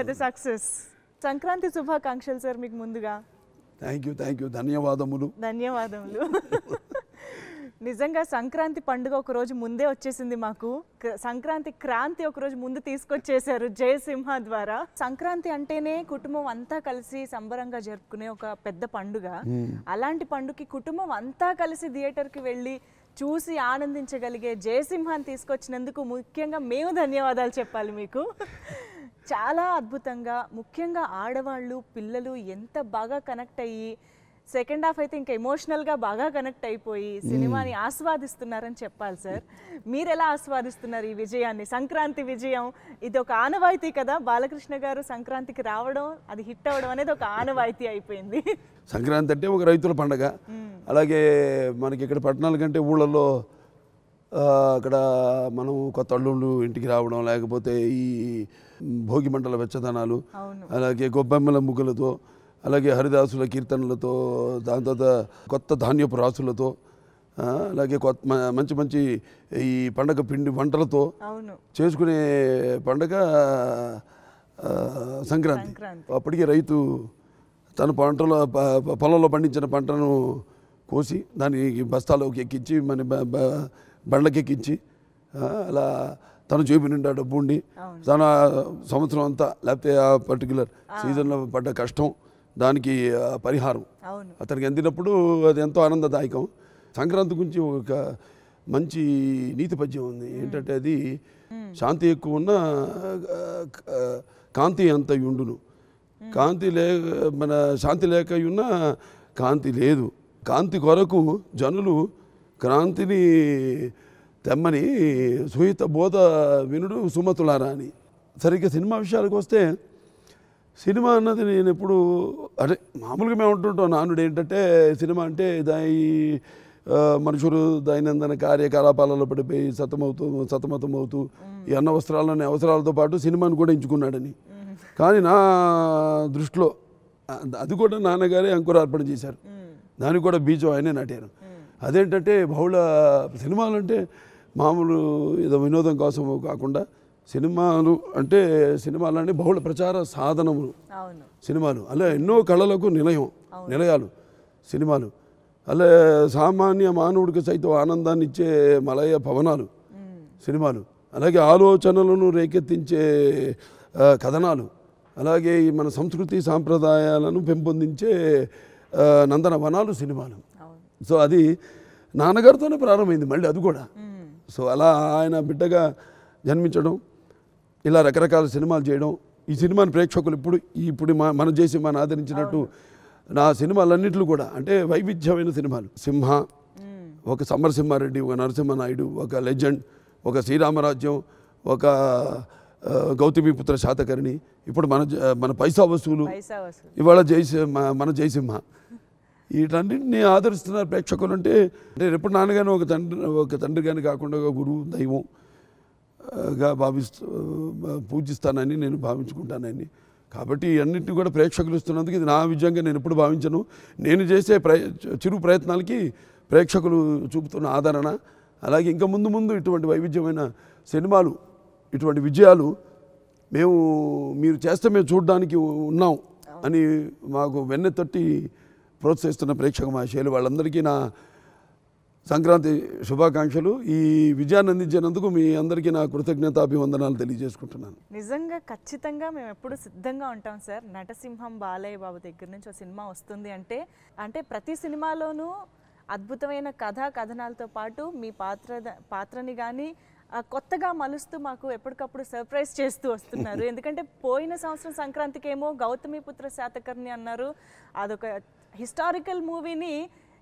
పెద్ద సక్సెస్ సంక్రాంతి శుభాకాంక్షలు సార్ మీకు ముందుగా థ్యాంక్ యూ థ్యాంక్ యూ ధన్యవాదములు ధన్యవాదములు నిజంగా సంక్రాంతి పండుగ ఒక రోజు ముందే వచ్చేసింది మాకు సంక్రాంతి క్రాంతి ఒకరోజు ముందు తీసుకొచ్చేసారు జయసింహ ద్వారా సంక్రాంతి అంటేనే కుటుంబం అంతా కలిసి సంబరంగా జరుపుకునే ఒక పెద్ద పండుగ hmm. అలాంటి పండుగకి కుటుంబం అంతా కలిసి థియేటర్కి వెళ్ళి చూసి ఆనందించగలిగే జయసింహాన్ని తీసుకొచ్చినందుకు ముఖ్యంగా మేము ధన్యవాదాలు చెప్పాలి మీకు చాలా అద్భుతంగా ముఖ్యంగా ఆడవాళ్ళు పిల్లలు ఎంత బాగా కనెక్ట్ అయ్యి సెకండ్ హాఫ్ అయితే ఇంకా ఎమోషనల్గా బాగా కనెక్ట్ అయిపోయి సినిమాని ఆస్వాదిస్తున్నారని చెప్పాలి సార్ మీరు ఎలా ఆస్వాదిస్తున్నారు ఈ విజయాన్ని సంక్రాంతి విజయం ఇది ఒక ఆనవాయితీ కదా బాలకృష్ణ గారు సంక్రాంతికి రావడం అది హిట్ అవ్వడం అనేది ఒక ఆనవాయితీ అయిపోయింది సంక్రాంతి అంటే ఒక రైతుల పండగ అలాగే మనకి ఇక్కడ పట్టణాల కంటే ఊళ్ళల్లో అక్కడ మనం కొత్త అల్లుళ్ళు ఇంటికి రావడం లేకపోతే ఈ భోగి మంటల వెచ్చదనాలు అలాగే గొబ్బెమ్మల ముగ్గులతో అలాగే హరిదాసుల కీర్తనలతో దాని తర్వాత కొత్త ధాన్యపు రాసులతో అలాగే కొత్త మంచి మంచి ఈ పండగ పిండి వంటలతో చేసుకునే పండగ సంక్రాంతి అప్పటికే రైతు తన పంటలో పొలంలో పండించిన పంటను కోసి దాన్ని బస్తాలోకి ఎక్కించి మన బండ్లకెక్కించి అలా తను చూపి నిండా డబ్బు ఉండి తన సంవత్సరం అంతా లేకపోతే ఆ పర్టికులర్ సీజన్లో పడ్డ కష్టం దానికి పరిహారం అతనికి అందినప్పుడు అది ఎంతో ఆనందదాయకం సంక్రాంతి గురించి ఒక మంచి నీతి పద్యం ఉంది ఏంటంటే అది శాంతి ఎక్కువ ఉన్న కాంతి అంత ఉండును కాంతి లే మన శాంతి లేక ఉన్న కాంతి లేదు కాంతి కొరకు జనులు క్రాంతిని తెమ్మని సుహిత బోధ వినుడు సుమతులారా అని సరిగ్గా సినిమా విషయాలకు వస్తే సినిమా అన్నది నేను ఎప్పుడు అంటే మామూలుగా మేము ఉంటుంటాం నానుడు ఏంటంటే సినిమా అంటే దాని మనుషులు దైనందిన కార్యకలాపాలలో పడిపోయి సతమవుతూ సతమతమవుతూ ఈ అన్న వస్త్రాలనే అవసరాలతో పాటు సినిమాను కూడా ఎంచుకున్నాడని కానీ నా దృష్టిలో అది కూడా నాన్నగారే అంకురార్పణ చేశారు దానికి కూడా బీజం ఆయనే నాటారు అదేంటంటే బహుళ సినిమాలు అంటే మామూలు ఏదో వినోదం కోసం కాకుండా సినిమాలు అంటే సినిమాలన్నీ బహుళ ప్రచార సాధనములు సినిమాలు అలా ఎన్నో కళలకు నిలయం నిలయాలు సినిమాలు అలా సామాన్య మానవుడికి సైతం ఆనందాన్ని ఇచ్చే మలయ భవనాలు సినిమాలు అలాగే ఆలోచనలను రేకెత్తించే కథనాలు అలాగే మన సంస్కృతి సాంప్రదాయాలను పెంపొందించే నందనవనాలు సినిమాలు సో అది నాన్నగారితోనే ప్రారంభమైంది మళ్ళీ అది కూడా సో అలా ఆయన బిడ్డగా జన్మించడం ఇలా రకరకాల సినిమాలు చేయడం ఈ సినిమాని ప్రేక్షకులు ఇప్పుడు ఇప్పుడు మన చేసి మనం ఆదరించినట్టు నా సినిమాలన్నింటిలో కూడా అంటే వైవిధ్యమైన సినిమాలు సింహ ఒక సమరసింహారెడ్డి ఒక నరసింహనాయుడు ఒక లెజెండ్ ఒక శ్రీరామరాజ్యం ఒక గౌతమిపుత్ర శాతకరిణి ఇప్పుడు మన మన పైసా వస్తువులు ఇవాళ జయసి మన జయసింహ వీటన్నింటినీ ఆదరిస్తున్నారు ప్రేక్షకులు అంటే నేను ఎప్పుడు నాన్నగానే ఒక తండ్రి ఒక తండ్రి కానీ కాకుండా ఒక గురువు దైవం గా భావిస్తూ పూజిస్తానని నేను భావించుకుంటానని కాబట్టి అన్నింటినీ కూడా ప్రేక్షకులు ఇస్తున్నందుకు ఇది నా విజయంగా నేను ఎప్పుడు భావించను నేను చేసే ప్రయ చిరు ప్రయత్నాలకి ప్రేక్షకులు చూపుతున్న ఆదరణ అలాగే ఇంకా ముందు ముందు ఇటువంటి వైవిధ్యమైన సినిమాలు ఇటువంటి విజయాలు మేము మీరు చేస్తే మేము చూడడానికి ఉన్నాం అని మాకు వెన్నె తట్టి ప్రోత్సహిస్తున్న ప్రేక్షక మహాశయులు వాళ్ళందరికీ నా సంక్రాంతి శుభాకాంక్షలు ఈ విజయాన్ని అందించినందుకు మీ అందరికీ నా కృతజ్ఞతాభివందనాలు తెలియజేసుకుంటున్నాను నిజంగా ఖచ్చితంగా మేము ఎప్పుడు సిద్ధంగా ఉంటాం సార్ నటసింహం బాలయ్య బాబు దగ్గర నుంచి ఒక సినిమా వస్తుంది అంటే అంటే ప్రతి సినిమాలోనూ అద్భుతమైన కథా కథనాలతో పాటు మీ పాత్ర పాత్రని కానీ కొత్తగా మలుస్తూ మాకు ఎప్పటికప్పుడు సర్ప్రైజ్ చేస్తూ వస్తున్నారు ఎందుకంటే పోయిన సంవత్సరం సంక్రాంతికి ఏమో గౌతమి పుత్ర శాతకర్ణి అన్నారు అదొక హిస్టారికల్ మూవీని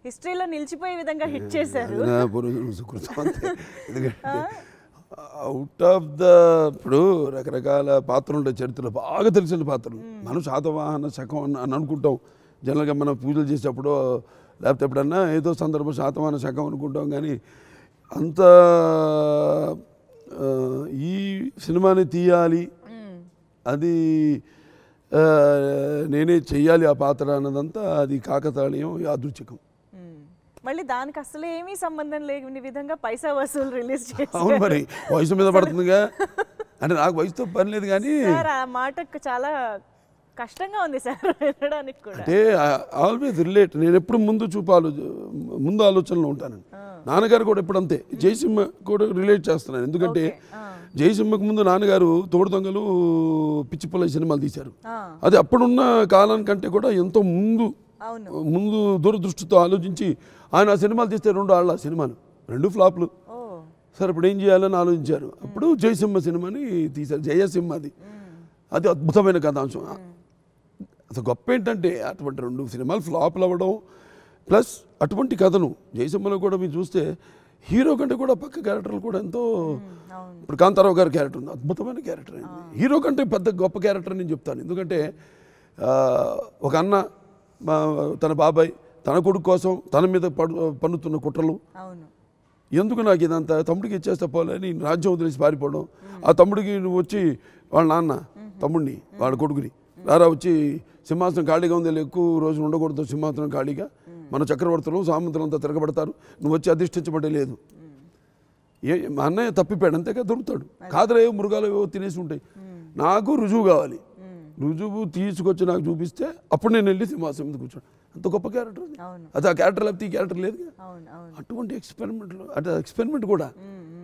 హిస్టరీలో నిలిచిపోయే విధంగా హిట్ చేశారు అవుట్ ఆఫ్ ద ఇప్పుడు రకరకాల పాత్రలు ఉంటాయి చరిత్రలో బాగా తెలిసిన పాత్రలు మనం శాతవాహన శకం అని అనుకుంటాం జనరల్గా మనం పూజలు చేసేటప్పుడు లేకపోతే ఎప్పుడన్నా ఏదో సందర్భం శాతవాహన శకం అనుకుంటాం కానీ అంత ఈ సినిమాని తీయాలి అది నేనే చెయ్యాలి ఆ పాత్ర అన్నదంతా అది కాకతాళీయం యాదృచ్ఛికం మళ్ళీ దానికి అసలు ఏమీ సంబంధం లేని విధంగా పైసా వసూలు రిలీజ్ చేసి అవును మరి వయసు మీద పడుతుందిగా అంటే నాకు వయసుతో పని లేదు కానీ ఆ మాట చాలా కష్టంగా ఉంది సార్ వినడానికి కూడా అంటే ఆల్వేస్ రిలేట్ నేను ఎప్పుడు ముందు చూపాలు ముందు ఆలోచనలో ఉంటానండి నాన్నగారు కూడా ఇప్పుడు అంతే జయసింహ కూడా రిలేట్ చేస్తున్నాను ఎందుకంటే జయసింహకు ముందు నాన్నగారు తోడు దొంగలు సినిమాలు తీశారు అది అప్పుడున్న కాలానికంటే కూడా ఎంతో ముందు ముందు దూరదృష్టితో ఆలోచించి ఆయన ఆ సినిమాలు తీస్తే రెండు ఆళ్ళ సినిమాలు రెండు ఫ్లాప్లు సరే ఇప్పుడు ఏం చేయాలని ఆలోచించారు అప్పుడు జయసింహ సినిమాని తీశారు జయసింహ అది అది అద్భుతమైన కథాంశం అసలు గొప్ప ఏంటంటే అటువంటి రెండు సినిమాలు ఫ్లాప్లు అవ్వడం ప్లస్ అటువంటి కథను జయసింహలో కూడా మీరు చూస్తే హీరో కంటే కూడా పక్క క్యారెక్టర్లు కూడా ఎంతో ఇప్పుడు కాంతారావు గారి క్యారెక్టర్ ఉంది అద్భుతమైన క్యారెక్టర్ అయింది హీరో కంటే పెద్ద గొప్ప క్యారెక్టర్ నేను చెప్తాను ఎందుకంటే ఒక అన్న తన బాబాయ్ తన కొడుకు కోసం తన మీద పన్నుతున్న కుట్రలు ఎందుకు నాకు ఇదంతా తమ్ముడికి ఇచ్చేస్తే పోలేని రాజ్యం వదిలేసి పారిపోవడం ఆ తమ్ముడికి నువ్వు వచ్చి వాళ్ళ నాన్న తమ్ముడిని వాళ్ళ కొడుకుని రారా వచ్చి సింహాసనం ఖాళీగా ఉంది ఎక్కువ రోజులు ఉండకూడదు సింహాసనం ఖాళీగా మన చక్రవర్తులు సామంతులంతా తిరగబడతారు నువ్వు వచ్చి అధిష్ఠించబడే లేదు ఏ మా అన్నయ్య తప్పిపోయాడు అంతేగా దొరుకుతాడు కాదులే మృగాలు ఏవో తినేసి ఉంటాయి నాకు రుజువు కావాలి రుజువు తీసుకొచ్చి నాకు చూపిస్తే అప్పుడు నేను వెళ్ళి సింహాసనం మీద అంత గొప్ప క్యారెక్టర్ అది అది ఆ క్యారెక్టర్ లేకపోతే ఈ క్యారెక్టర్ లేదు అటువంటి ఎక్స్పెరిమెంట్లు అంటే ఎక్స్పెరిమెంట్ కూడా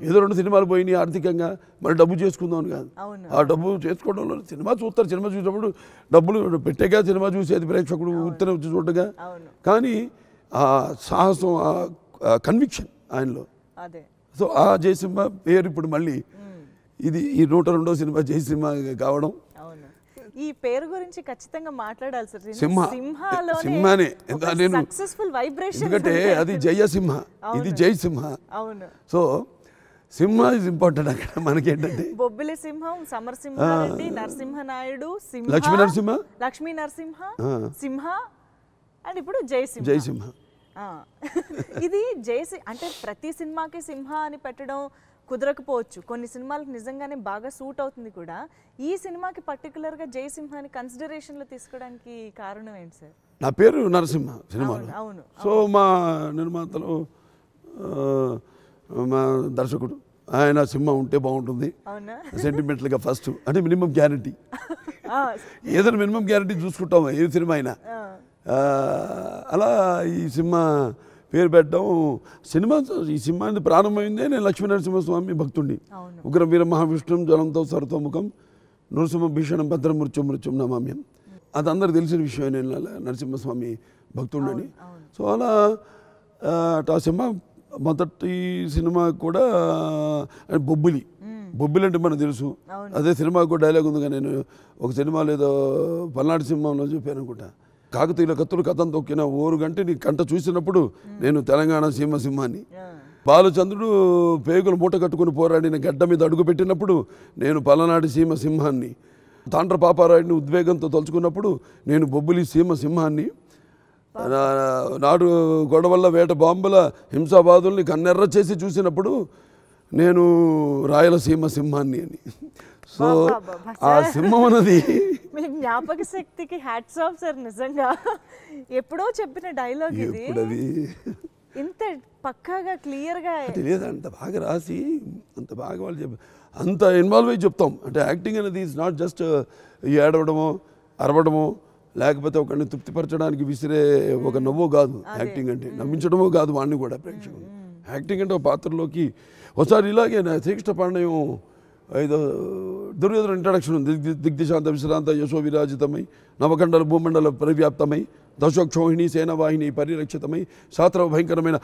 ఏదో రెండు సినిమాలు పోయినాయి ఆర్థికంగా మరి డబ్బు చేసుకుందాం అని కాదు ఆ డబ్బు చేసుకోవడంలో సినిమా చూస్తారు సినిమా చూసినప్పుడు డబ్బులు పెట్టేగా సినిమా చూసేది ప్రేక్షకుడు ఉత్తరం వచ్చి చూడగా కానీ ఆ సాహసం ఆ కన్విక్షన్ ఆయనలో సో ఆ జయసింహ పేరు ఇప్పుడు మళ్ళీ ఇది ఈ నూట రెండో సినిమా జయసింహ కావడం ఈ పేరు గురించి ఖచ్చితంగా మాట్లాడాలి సార్ సింహ సింహానే సక్సెస్ఫుల్ వైబ్రేషన్ ఎందుకంటే అది జయ సింహ ఇది జై సింహ అవును సో సింహ ఇస్ ఇంపార్టెంట్ అక్కడ మనకి ఏంటంటే బొబ్బిలి సింహం సమరసింహ రెడ్డి నరసింహ నాయుడు సింహ లక్ష్మీ నరసింహ లక్ష్మీ నరసింహ సింహ అండ్ ఇప్పుడు జై సింహ జై సింహ ఇది జయసి అంటే ప్రతి సినిమాకి సింహ అని పెట్టడం కుదరకపోవచ్చు కొన్ని సినిమాలకు నిజంగానే బాగా సూట్ అవుతుంది కూడా ఈ సినిమాకి పర్టికులర్గా జయసింహాని కన్సిడరేషన్లో తీసుకోవడానికి కారణం ఏంటి సార్ నా పేరు నరసింహ సినిమా అవును సో మా నిర్మాతలు మా దర్శకుడు ఆయన సింహ ఉంటే బాగుంటుంది సెంటిమెంటల్గా ఫస్ట్ అంటే మినిమం గ్యారంటీ ఏదైనా మినిమం గ్యారంటీ చూసుకుంటాము ఏ సినిమా అయినా అలా ఈ సినిమా పేరు పెట్టడం సినిమా ఈ సినిమాని ప్రారంభమైందే నేను నరసింహస్వామి భక్తుడిని ఉగ్రవీర మహావిష్ణుం జలంతో సరతోముఖం నృసింహ భీషణం భద్రమృత్యు మృత్యుం నమామ్యం అది అందరికి తెలిసిన విషయం నేను నరసింహస్వామి భక్తుడిని సో అలా ఆ సినిమా మొదటి సినిమా కూడా బొబ్బిలి బొబ్బిలి అంటే మనకు తెలుసు అదే సినిమాకు డైలాగ్ ఉంది కానీ నేను ఒక సినిమా లేదో పల్నాడు సినిమాలో చెప్పాను అనుకుంటా కాకతీయుల కత్తులు కథం తొక్కిన ఓరు గంట నీ కంట చూసినప్పుడు నేను తెలంగాణ సీమసింహాన్ని బాలచంద్రుడు పేగులు మూట కట్టుకుని పోరాడిన గడ్డ మీద అడుగు పెట్టినప్పుడు నేను పలనాడి సీమసింహాన్ని తాండ్ర పాపారాయుడిని ఉద్వేగంతో తలుచుకున్నప్పుడు నేను బొబ్బులి సీమసింహాన్ని నాడు గొడవల్ల వేట బాంబుల హింసాబాదుల్ని కన్నెర్ర చేసి చూసినప్పుడు నేను రాయలసీమ సింహాన్ని అని సో ఆ సింహం అన్నది మీ జ్ఞాపక శక్తికి హ్యాట్స్ ఆఫ్ సార్ నిజంగా ఎప్పుడో చెప్పిన డైలాగ్ ఇది ఇంత పక్కాగా క్లియర్గా లేదు అంత బాగా రాసి అంత బాగా వాళ్ళు చెప్ప అంత ఇన్వాల్వ్ అయ్యి చెప్తాం అంటే యాక్టింగ్ అనేది ఈజ్ నాట్ జస్ట్ ఏడవడమో అరవడమో లేకపోతే ఒకరిని తృప్తిపరచడానికి విసిరే ఒక నవ్వో కాదు యాక్టింగ్ అంటే నవ్వించడమో కాదు వాడిని కూడా ప్రేక్షకులు యాక్టింగ్ అంటే ఒక పాత్రలోకి ఒకసారి ఇలాగే నా శ్రీకృష్ణ పాండయం ఐదు దుర్యోధన ఇంట్రడక్షన్ ఉంది దిగ్దిశాంత విశ్రాంత యశో విరాజితమై నవకండల భూమండల పరివ్యాప్తమై దశోక్షోహిణి సేనవాహిని పరిరక్షితమై శాస్త్ర భయంకరమైన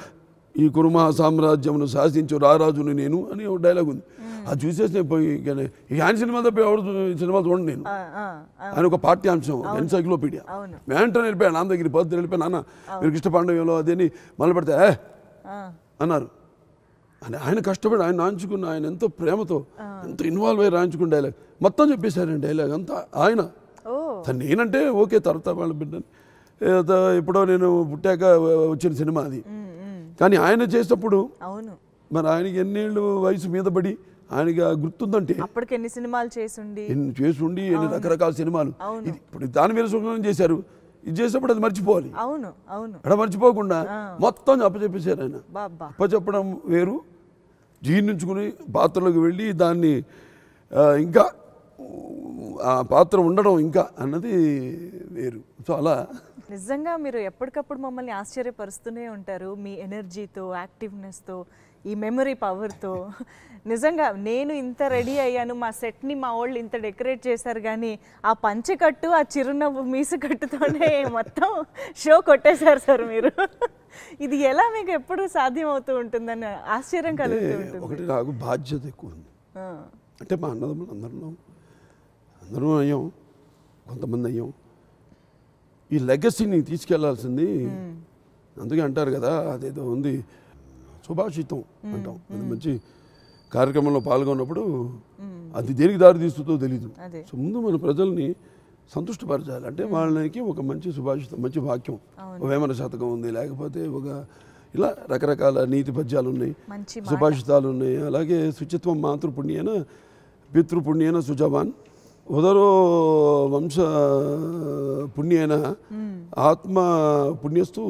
ఈ కురుమహా సామ్రాజ్యమును శాసించు రారాజుని నేను అని ఒక డైలాగ్ ఉంది అది చూసేసి నేను పోయి ఆయన సినిమా తప్ప ఎవరు సినిమా చూడండి నేను ఆయన ఒక పాఠ్యాంశం ఎన్సైక్లోపీడియా వెంటనే వెళ్ళిపోయాను నాన్న దగ్గర పద్ధతి వెళ్ళిపోయాను నాన్న మీరు కృష్ణ పాండవ్యంలో అదేని మళ్ళీ పెడితే అన్నారు అని ఆయన కష్టపడి ఆయన రాయించుకున్న ఆయన ఎంతో ప్రేమతో ఎంతో ఇన్వాల్వ్ అయ్యి రాయించుకున్న డైలాగ్ మొత్తం చెప్పేశారండి డైలాగ్ అంతా ఆయన నేనంటే ఓకే తర్వాత వాళ్ళ బిడ్డని ఎప్పుడో నేను పుట్టాక వచ్చిన సినిమా అది కానీ ఆయన చేసినప్పుడు మరి ఆయనకి ఎన్నేళ్ళు వయసు మీద పడి ఆయనకి గుర్తుందంటే అప్పటికి ఎన్ని సినిమాలు చేసి ఉండి ఎన్ని చేసి ఉండి ఎన్ని రకరకాల సినిమాలు ఇప్పుడు దాని మీద చేశారు ఇది చేసినప్పుడు అది మర్చిపోవాలి అవును అవును అక్కడ మర్చిపోకుండా మొత్తం అప్పచెప్పేశారు ఆయన అప్పచెప్పడం వేరు జీర్ణించుకుని పాత్రలోకి వెళ్ళి దాన్ని ఇంకా ఆ పాత్ర ఉండడం ఇంకా అన్నది వేరు సో అలా నిజంగా మీరు ఎప్పటికప్పుడు మమ్మల్ని ఆశ్చర్యపరుస్తూనే ఉంటారు మీ ఎనర్జీతో యాక్టివ్నెస్తో ఈ మెమరీ పవర్తో నిజంగా నేను ఇంత రెడీ అయ్యాను మా సెట్ని మా వాళ్ళు ఇంత డెకరేట్ చేశారు కానీ ఆ పంచకట్టు ఆ చిరునవ్వు మీసుకట్టుతోనే మొత్తం షో కొట్టేశారు సార్ మీరు ఇది ఎలా మీకు ఎప్పుడు సాధ్యం అవుతూ ఉంటుందని ఆశ్చర్యం కలుగుతుంది ఒకటి నాకు బాధ్యత ఎక్కువ ఉంది అంటే మా అన్నదమ్ములు అందరిలో అందరూ అయ్యాం కొంతమంది అయ్యాం ఈ లెగసీని తీసుకెళ్లాల్సింది అందుకే అంటారు కదా అదేదో ఉంది సుభాషితం అంటాం అది మంచి కార్యక్రమంలో పాల్గొన్నప్పుడు అది దేనికి దారి తీస్తుందో తెలీదు సో ముందు మన ప్రజల్ని సంతుష్టపరచాలి అంటే వాళ్ళకి ఒక మంచి సుభాషితం మంచి వాక్యం ఒక వేమన శతకం ఉంది లేకపోతే ఒక ఇలా రకరకాల నీతి పద్యాలు ఉన్నాయి సుభాషితాలు ఉన్నాయి అలాగే శుచిత్వం మాతృపుణ్యేన పితృపుణ్యన సుజవాన్ ఉదరో వంశ పుణ్యన ఆత్మ పుణ్యస్తు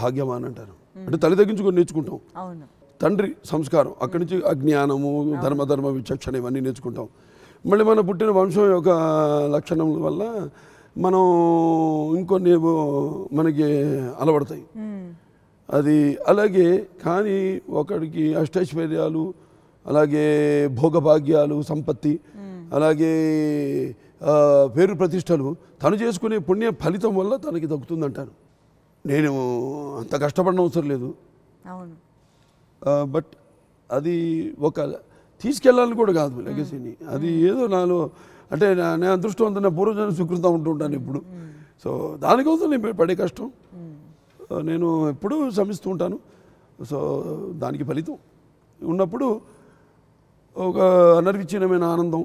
భాగ్యమాన్ అంటారు అంటే తల్లి తగ్గించుకొని నేర్చుకుంటాం తండ్రి సంస్కారం అక్కడి నుంచి అజ్ఞానము ధర్మధర్మ విచక్షణ ఇవన్నీ నేర్చుకుంటాం మళ్ళీ మన పుట్టిన వంశం యొక్క లక్షణం వల్ల మనం ఇంకొన్ని మనకి అలవడతాయి అది అలాగే కానీ ఒకడికి అష్టైశ్వర్యాలు అలాగే భోగభాగ్యాలు సంపత్తి అలాగే పేరు ప్రతిష్టలు తను చేసుకునే పుణ్య ఫలితం వల్ల తనకి దక్కుతుందంటారు నేను అంత కష్టపడిన అవసరం లేదు అవును బట్ అది ఒక తీసుకెళ్ళాలని కూడా కాదు లెగసీని అది ఏదో నాలో అంటే నేను అదృష్టం నా పూర్వజన సుకృతం ఉంటుంటాను ఇప్పుడు సో దానికోసం నేను పడే కష్టం నేను ఎప్పుడూ శ్రమిస్తూ ఉంటాను సో దానికి ఫలితం ఉన్నప్పుడు ఒక అనిర్విచ్ఛిన్నమైన ఆనందం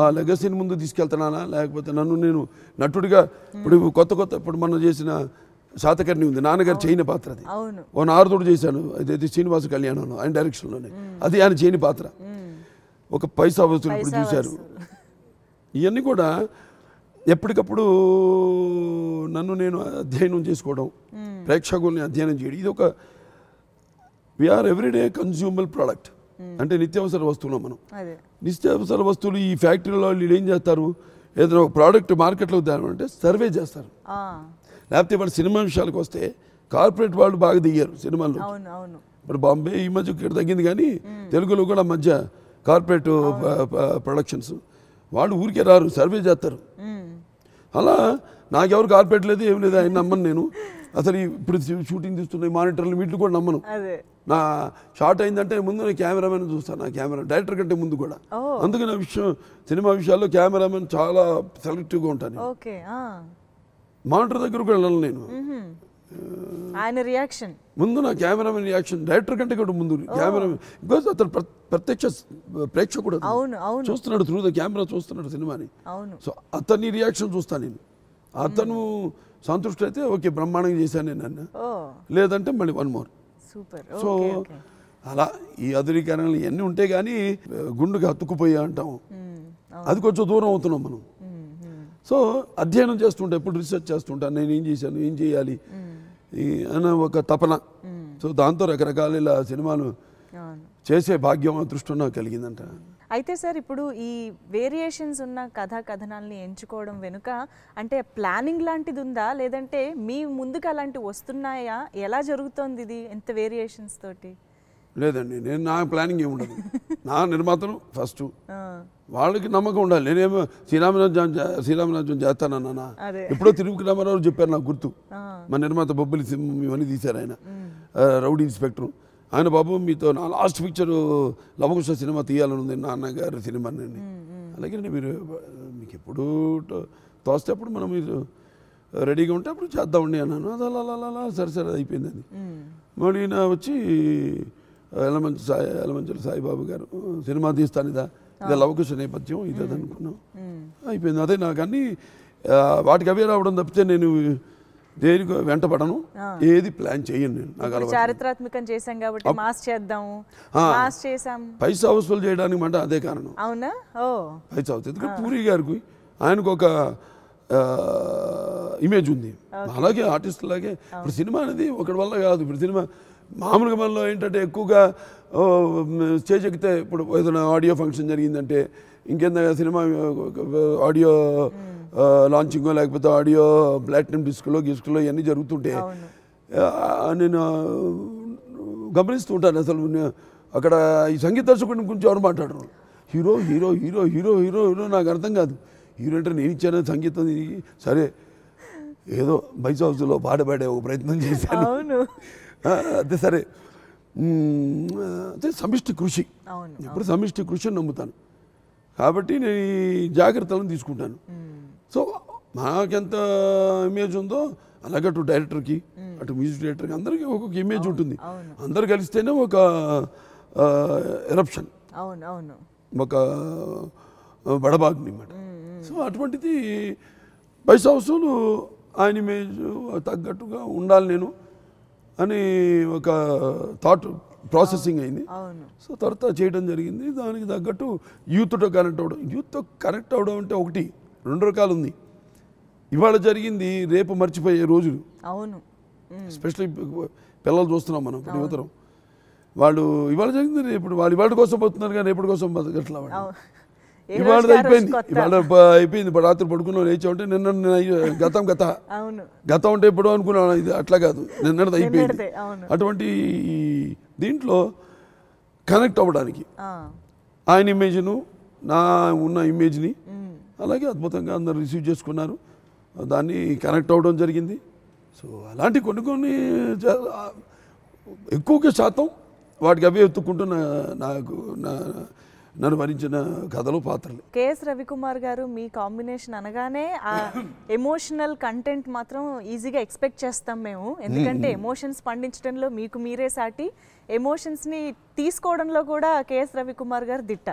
ఆ లెగసీని ముందు తీసుకెళ్తున్నానా లేకపోతే నన్ను నేను నటుడిగా ఇప్పుడు కొత్త కొత్త ఇప్పుడు మనం చేసిన శాతకర్ణి ఉంది నాన్నగారు చేయని పాత్ర అది ఓ నారదుడు చేశాను అదే శ్రీనివాస కళ్యాణంలో ఆయన డైరెక్షన్లోనే అది ఆయన చేయని పాత్ర ఒక పైసా వసూలు ఇప్పుడు చూశారు ఇవన్నీ కూడా ఎప్పటికప్పుడు నన్ను నేను అధ్యయనం చేసుకోవడం ప్రేక్షకుల్ని అధ్యయనం చేయడం ఇది ఒక వీఆర్ ఎవ్రీడే కన్జ్యూమబుల్ ప్రోడక్ట్ అంటే నిత్యావసర వస్తువులు మనం నిత్యావసర వస్తువులు ఈ ఫ్యాక్టరీలో వీళ్ళు ఏం చేస్తారు ఏదైనా ఒక ప్రోడక్ట్ మార్కెట్లో అంటే సర్వే చేస్తారు లేకపోతే ఇప్పుడు సినిమా విషయాలకు వస్తే కార్పొరేట్ వాళ్ళు బాగా దిగారు సినిమాలు ఇప్పుడు బాంబే ఈ మధ్య ఇక్కడ తగ్గింది కానీ తెలుగులో కూడా మధ్య కార్పొరేట్ ప్రొడక్షన్స్ వాళ్ళు ఊరికే రారు సర్వే చేస్తారు అలా నాకెవరు కార్పొరేట్ లేదు ఏం లేదు ఆయన నమ్మను నేను అసలు ఇప్పుడు షూటింగ్ తీస్తున్నాయి మానిటర్లు వీటిని కూడా నమ్మను నా షార్ట్ అయిందంటే ముందు నేను కెమెరామెన్ చూస్తాను నా కెమెరా డైరెక్టర్ కంటే ముందు కూడా అందుకని విషయం సినిమా విషయాల్లో కెమెరామెన్ చాలా సెలెక్టివ్గా ఉంటాను మానిటర్ దగ్గరకు వెళ్ళను నేను ఆయన రియాక్షన్ ముందు నా కెమెరామెన్ రియాక్షన్ డైరెక్టర్ కంటే కూడా ముందు కెమెరామెన్ బికాస్ అతను ప్రత్యక్ష ప్రేక్షకుడు చూస్తున్నాడు త్రూ ద కెమెరా చూస్తున్నాడు సినిమాని సో అతని రియాక్షన్ చూస్తాను నేను అతను సంతృష్టి అయితే ఓకే బ్రహ్మాండంగా చేశాను నేను అన్న లేదంటే మళ్ళీ వన్ మోర్ సో అలా ఈ ఆధునీకరణలు ఇవన్నీ ఉంటే కానీ గుండుగా అతుక్కుపోయా అంటాం అది కొంచెం దూరం అవుతున్నాం మనం సో అధ్యయనం చేస్తుంటా ఎప్పుడు రీసెర్చ్ చేస్తుంటా నేను ఏం చేశాను ఏం చేయాలి అన్న ఒక తపన సో దాంతో రకరకాల ఇలా సినిమాలు చేసే భాగ్యం దృష్టి నాకు కలిగిందంట అయితే సార్ ఇప్పుడు ఈ వేరియేషన్స్ ఉన్న కథా కథనాల్ని ఎంచుకోవడం వెనుక అంటే ప్లానింగ్ లాంటిది ఉందా లేదంటే మీ ముందుకు అలాంటివి వస్తున్నాయా ఎలా జరుగుతోంది ఇది ఎంత వేరియేషన్స్ తోటి లేదండి నేను నా ప్లానింగ్ ఏముండదు నా నిర్మాతను ఫస్ట్ వాళ్ళకి నమ్మకం ఉండాలి నేనేమో శ్రీరామరాజ్యం శ్రీరామరాజ్యం చేస్తానన్నా ఎప్పుడో తిరుపతి రామారావు చెప్పారు నాకు గుర్తు మా నిర్మాత బొబ్బలి సింహం ఇవన్నీ తీశారు ఆయన రౌడీ ఇన్స్పెక్టర్ ఆయన బాబు మీతో నా లాస్ట్ పిక్చర్ లవకుశ సినిమా తీయాలని ఉంది నాన్నగారి సినిమా అండి మీరు మీకు ఎప్పుడు అప్పుడు మనం మీరు రెడీగా ఉంటే అప్పుడు చేద్దామండి అన్నాను అది అలా సరే సరే అయిపోయింది అది మళ్ళీ వచ్చి ఎలమంచి సాయి ఎలమంచుల సాయిబాబు గారు సినిమా ఇదా ఇది లవకుశ నేపథ్యం ఇది అది అనుకున్నాం అయిపోయింది అదే నాకు అన్ని వాటికి అవే రావడం తప్పితే నేను దేనికి వెంటపడను ఏది ప్లాన్ చేయను నేను నాకు చారిత్రాత్మకం చేశాం కాబట్టి మాస్ చేద్దాం మాస్ చేసాం పైసా వసూలు చేయడానికి మాట అదే కారణం అవునా ఓ పైసా అవుతుంది ఎందుకంటే పూరి గారికి ఆయనకు ఒక ఇమేజ్ ఉంది అలాగే ఆర్టిస్ట్ లాగే ఇప్పుడు సినిమా అనేది ఒకటి వల్ల కాదు ఇప్పుడు సినిమా మామూలుగా మనలో ఏంటంటే ఎక్కువగా స్టేజ్ ఎక్కితే ఇప్పుడు ఏదైనా ఆడియో ఫంక్షన్ జరిగిందంటే ఇంకేందా సినిమా ఆడియో లాంచింగ్ లేకపోతే ఆడియో ప్లాటినం డిస్క్లో గిస్క్లో ఇవన్నీ జరుగుతుంటే నేను గమనిస్తూ ఉంటాను అసలు అక్కడ ఈ సంగీత దర్శకుడిని గురించి ఎవరు మాట్లాడరు hero hero hero hero hero hero నాకు అర్థం కాదు హీరో అంటే నేను ఇచ్చాను సంగీతం సరే ఏదో బైస్ హౌస్లో పాట పాడే ఒక ప్రయత్నం చేశాను అంతే సరే అంటే సమిష్టి కృషి ఎప్పుడు సమిష్టి కృషి అని నమ్ముతాను కాబట్టి నేను ఈ జాగ్రత్తలను తీసుకుంటాను సో నాకెంత ఇమేజ్ ఉందో అలాగే అటు డైరెక్టర్కి అటు మ్యూజిక్ డైరెక్టర్కి అందరికీ ఒక్కొక్క ఇమేజ్ ఉంటుంది అందరు కలిస్తేనే ఒక ఎరప్షన్ ఒక వడబాగ్ని అనమాట సో అటువంటిది పైసా వస్తువులు ఆయన ఇమేజ్ తగ్గట్టుగా ఉండాలి నేను అని ఒక థాట్ ప్రాసెసింగ్ అయింది సో తర్వాత చేయడం జరిగింది దానికి తగ్గట్టు యూత్తో కనెక్ట్ అవ్వడం యూత్తో కనెక్ట్ అవ్వడం అంటే ఒకటి రెండు రకాలు ఉంది ఇవాళ జరిగింది రేపు మర్చిపోయే రోజులు అవును ఎస్పెషలీ పిల్లలు చూస్తున్నాం మనం ఇప్పుడు యువతరం వాళ్ళు ఇవాళ జరిగింది రేపు వాళ్ళు ఇవాళ కోసం పోతున్నారు కానీ రేపటి కోసం బతకట్లా ఇవాళ అయిపోయింది ఇవాళ అయిపోయింది రాత్రి పడుకున్నా ఉంటే నిన్న గతం గత గతం అంటే ఇప్పుడు అనుకున్నాను ఇది అట్లా కాదు నిన్నది అయిపోయింది అటువంటి దీంట్లో కనెక్ట్ అవ్వడానికి ఆయన ఇమేజ్ను నా ఉన్న ఇమేజ్ని అలాగే అద్భుతంగా అందరు రిసీవ్ చేసుకున్నారు దాన్ని కనెక్ట్ అవ్వడం జరిగింది సో అలాంటి కొన్ని కొన్ని ఎక్కువగా శాతం వాటికి అవే ఎత్తుకుంటూ నాకు నా నన్ను వరించిన కథలు పాత్రలు కేఎస్ రవికుమార్ గారు మీ కాంబినేషన్ అనగానే ఆ ఎమోషనల్ కంటెంట్ మాత్రం ఈజీగా ఎక్స్పెక్ట్ చేస్తాం మేము ఎందుకంటే ఎమోషన్స్ పండించడంలో మీకు మీరే సాటి ఎమోషన్స్ని తీసుకోవడంలో కూడా కేఎస్ రవికుమార్ గారు దిట్ట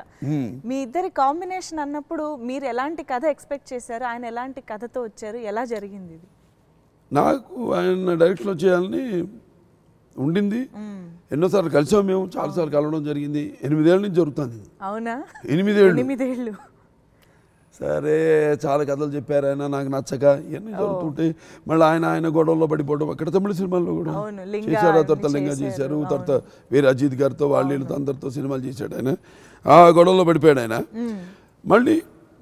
మీ ఇద్దరి కాంబినేషన్ అన్నప్పుడు మీరు ఎలాంటి కథ ఎక్స్పెక్ట్ చేశారు ఆయన ఎలాంటి కథతో వచ్చారు ఎలా జరిగింది ఇది నాకు ఆయన డైరెక్షన్లో చేయాలని ఉండింది ఎన్నోసార్లు కలిసాం మేము చాలాసార్లు కలవడం జరిగింది ఎనిమిదేళ్ళ నుంచి జరుగుతుంది అవునా ఎనిమిదేళ్ళు ఎనిమిదేళ్ళు సరే చాలా కథలు చెప్పారు ఆయన నాకు నచ్చక ఇవన్నీ జరుగుతుంటే మళ్ళీ ఆయన ఆయన గొడవల్లో పడిపోవడం అక్కడ తమిళ సినిమాల్లో కూడా చేశారు ఆ తర్వాత లింగా చేశారు తర్వాత వేరే అజిత్ గారితో వాళ్ళు అందరితో సినిమాలు చేశాడు ఆయన ఆ గొడవల్లో పడిపోయాడు ఆయన మళ్ళీ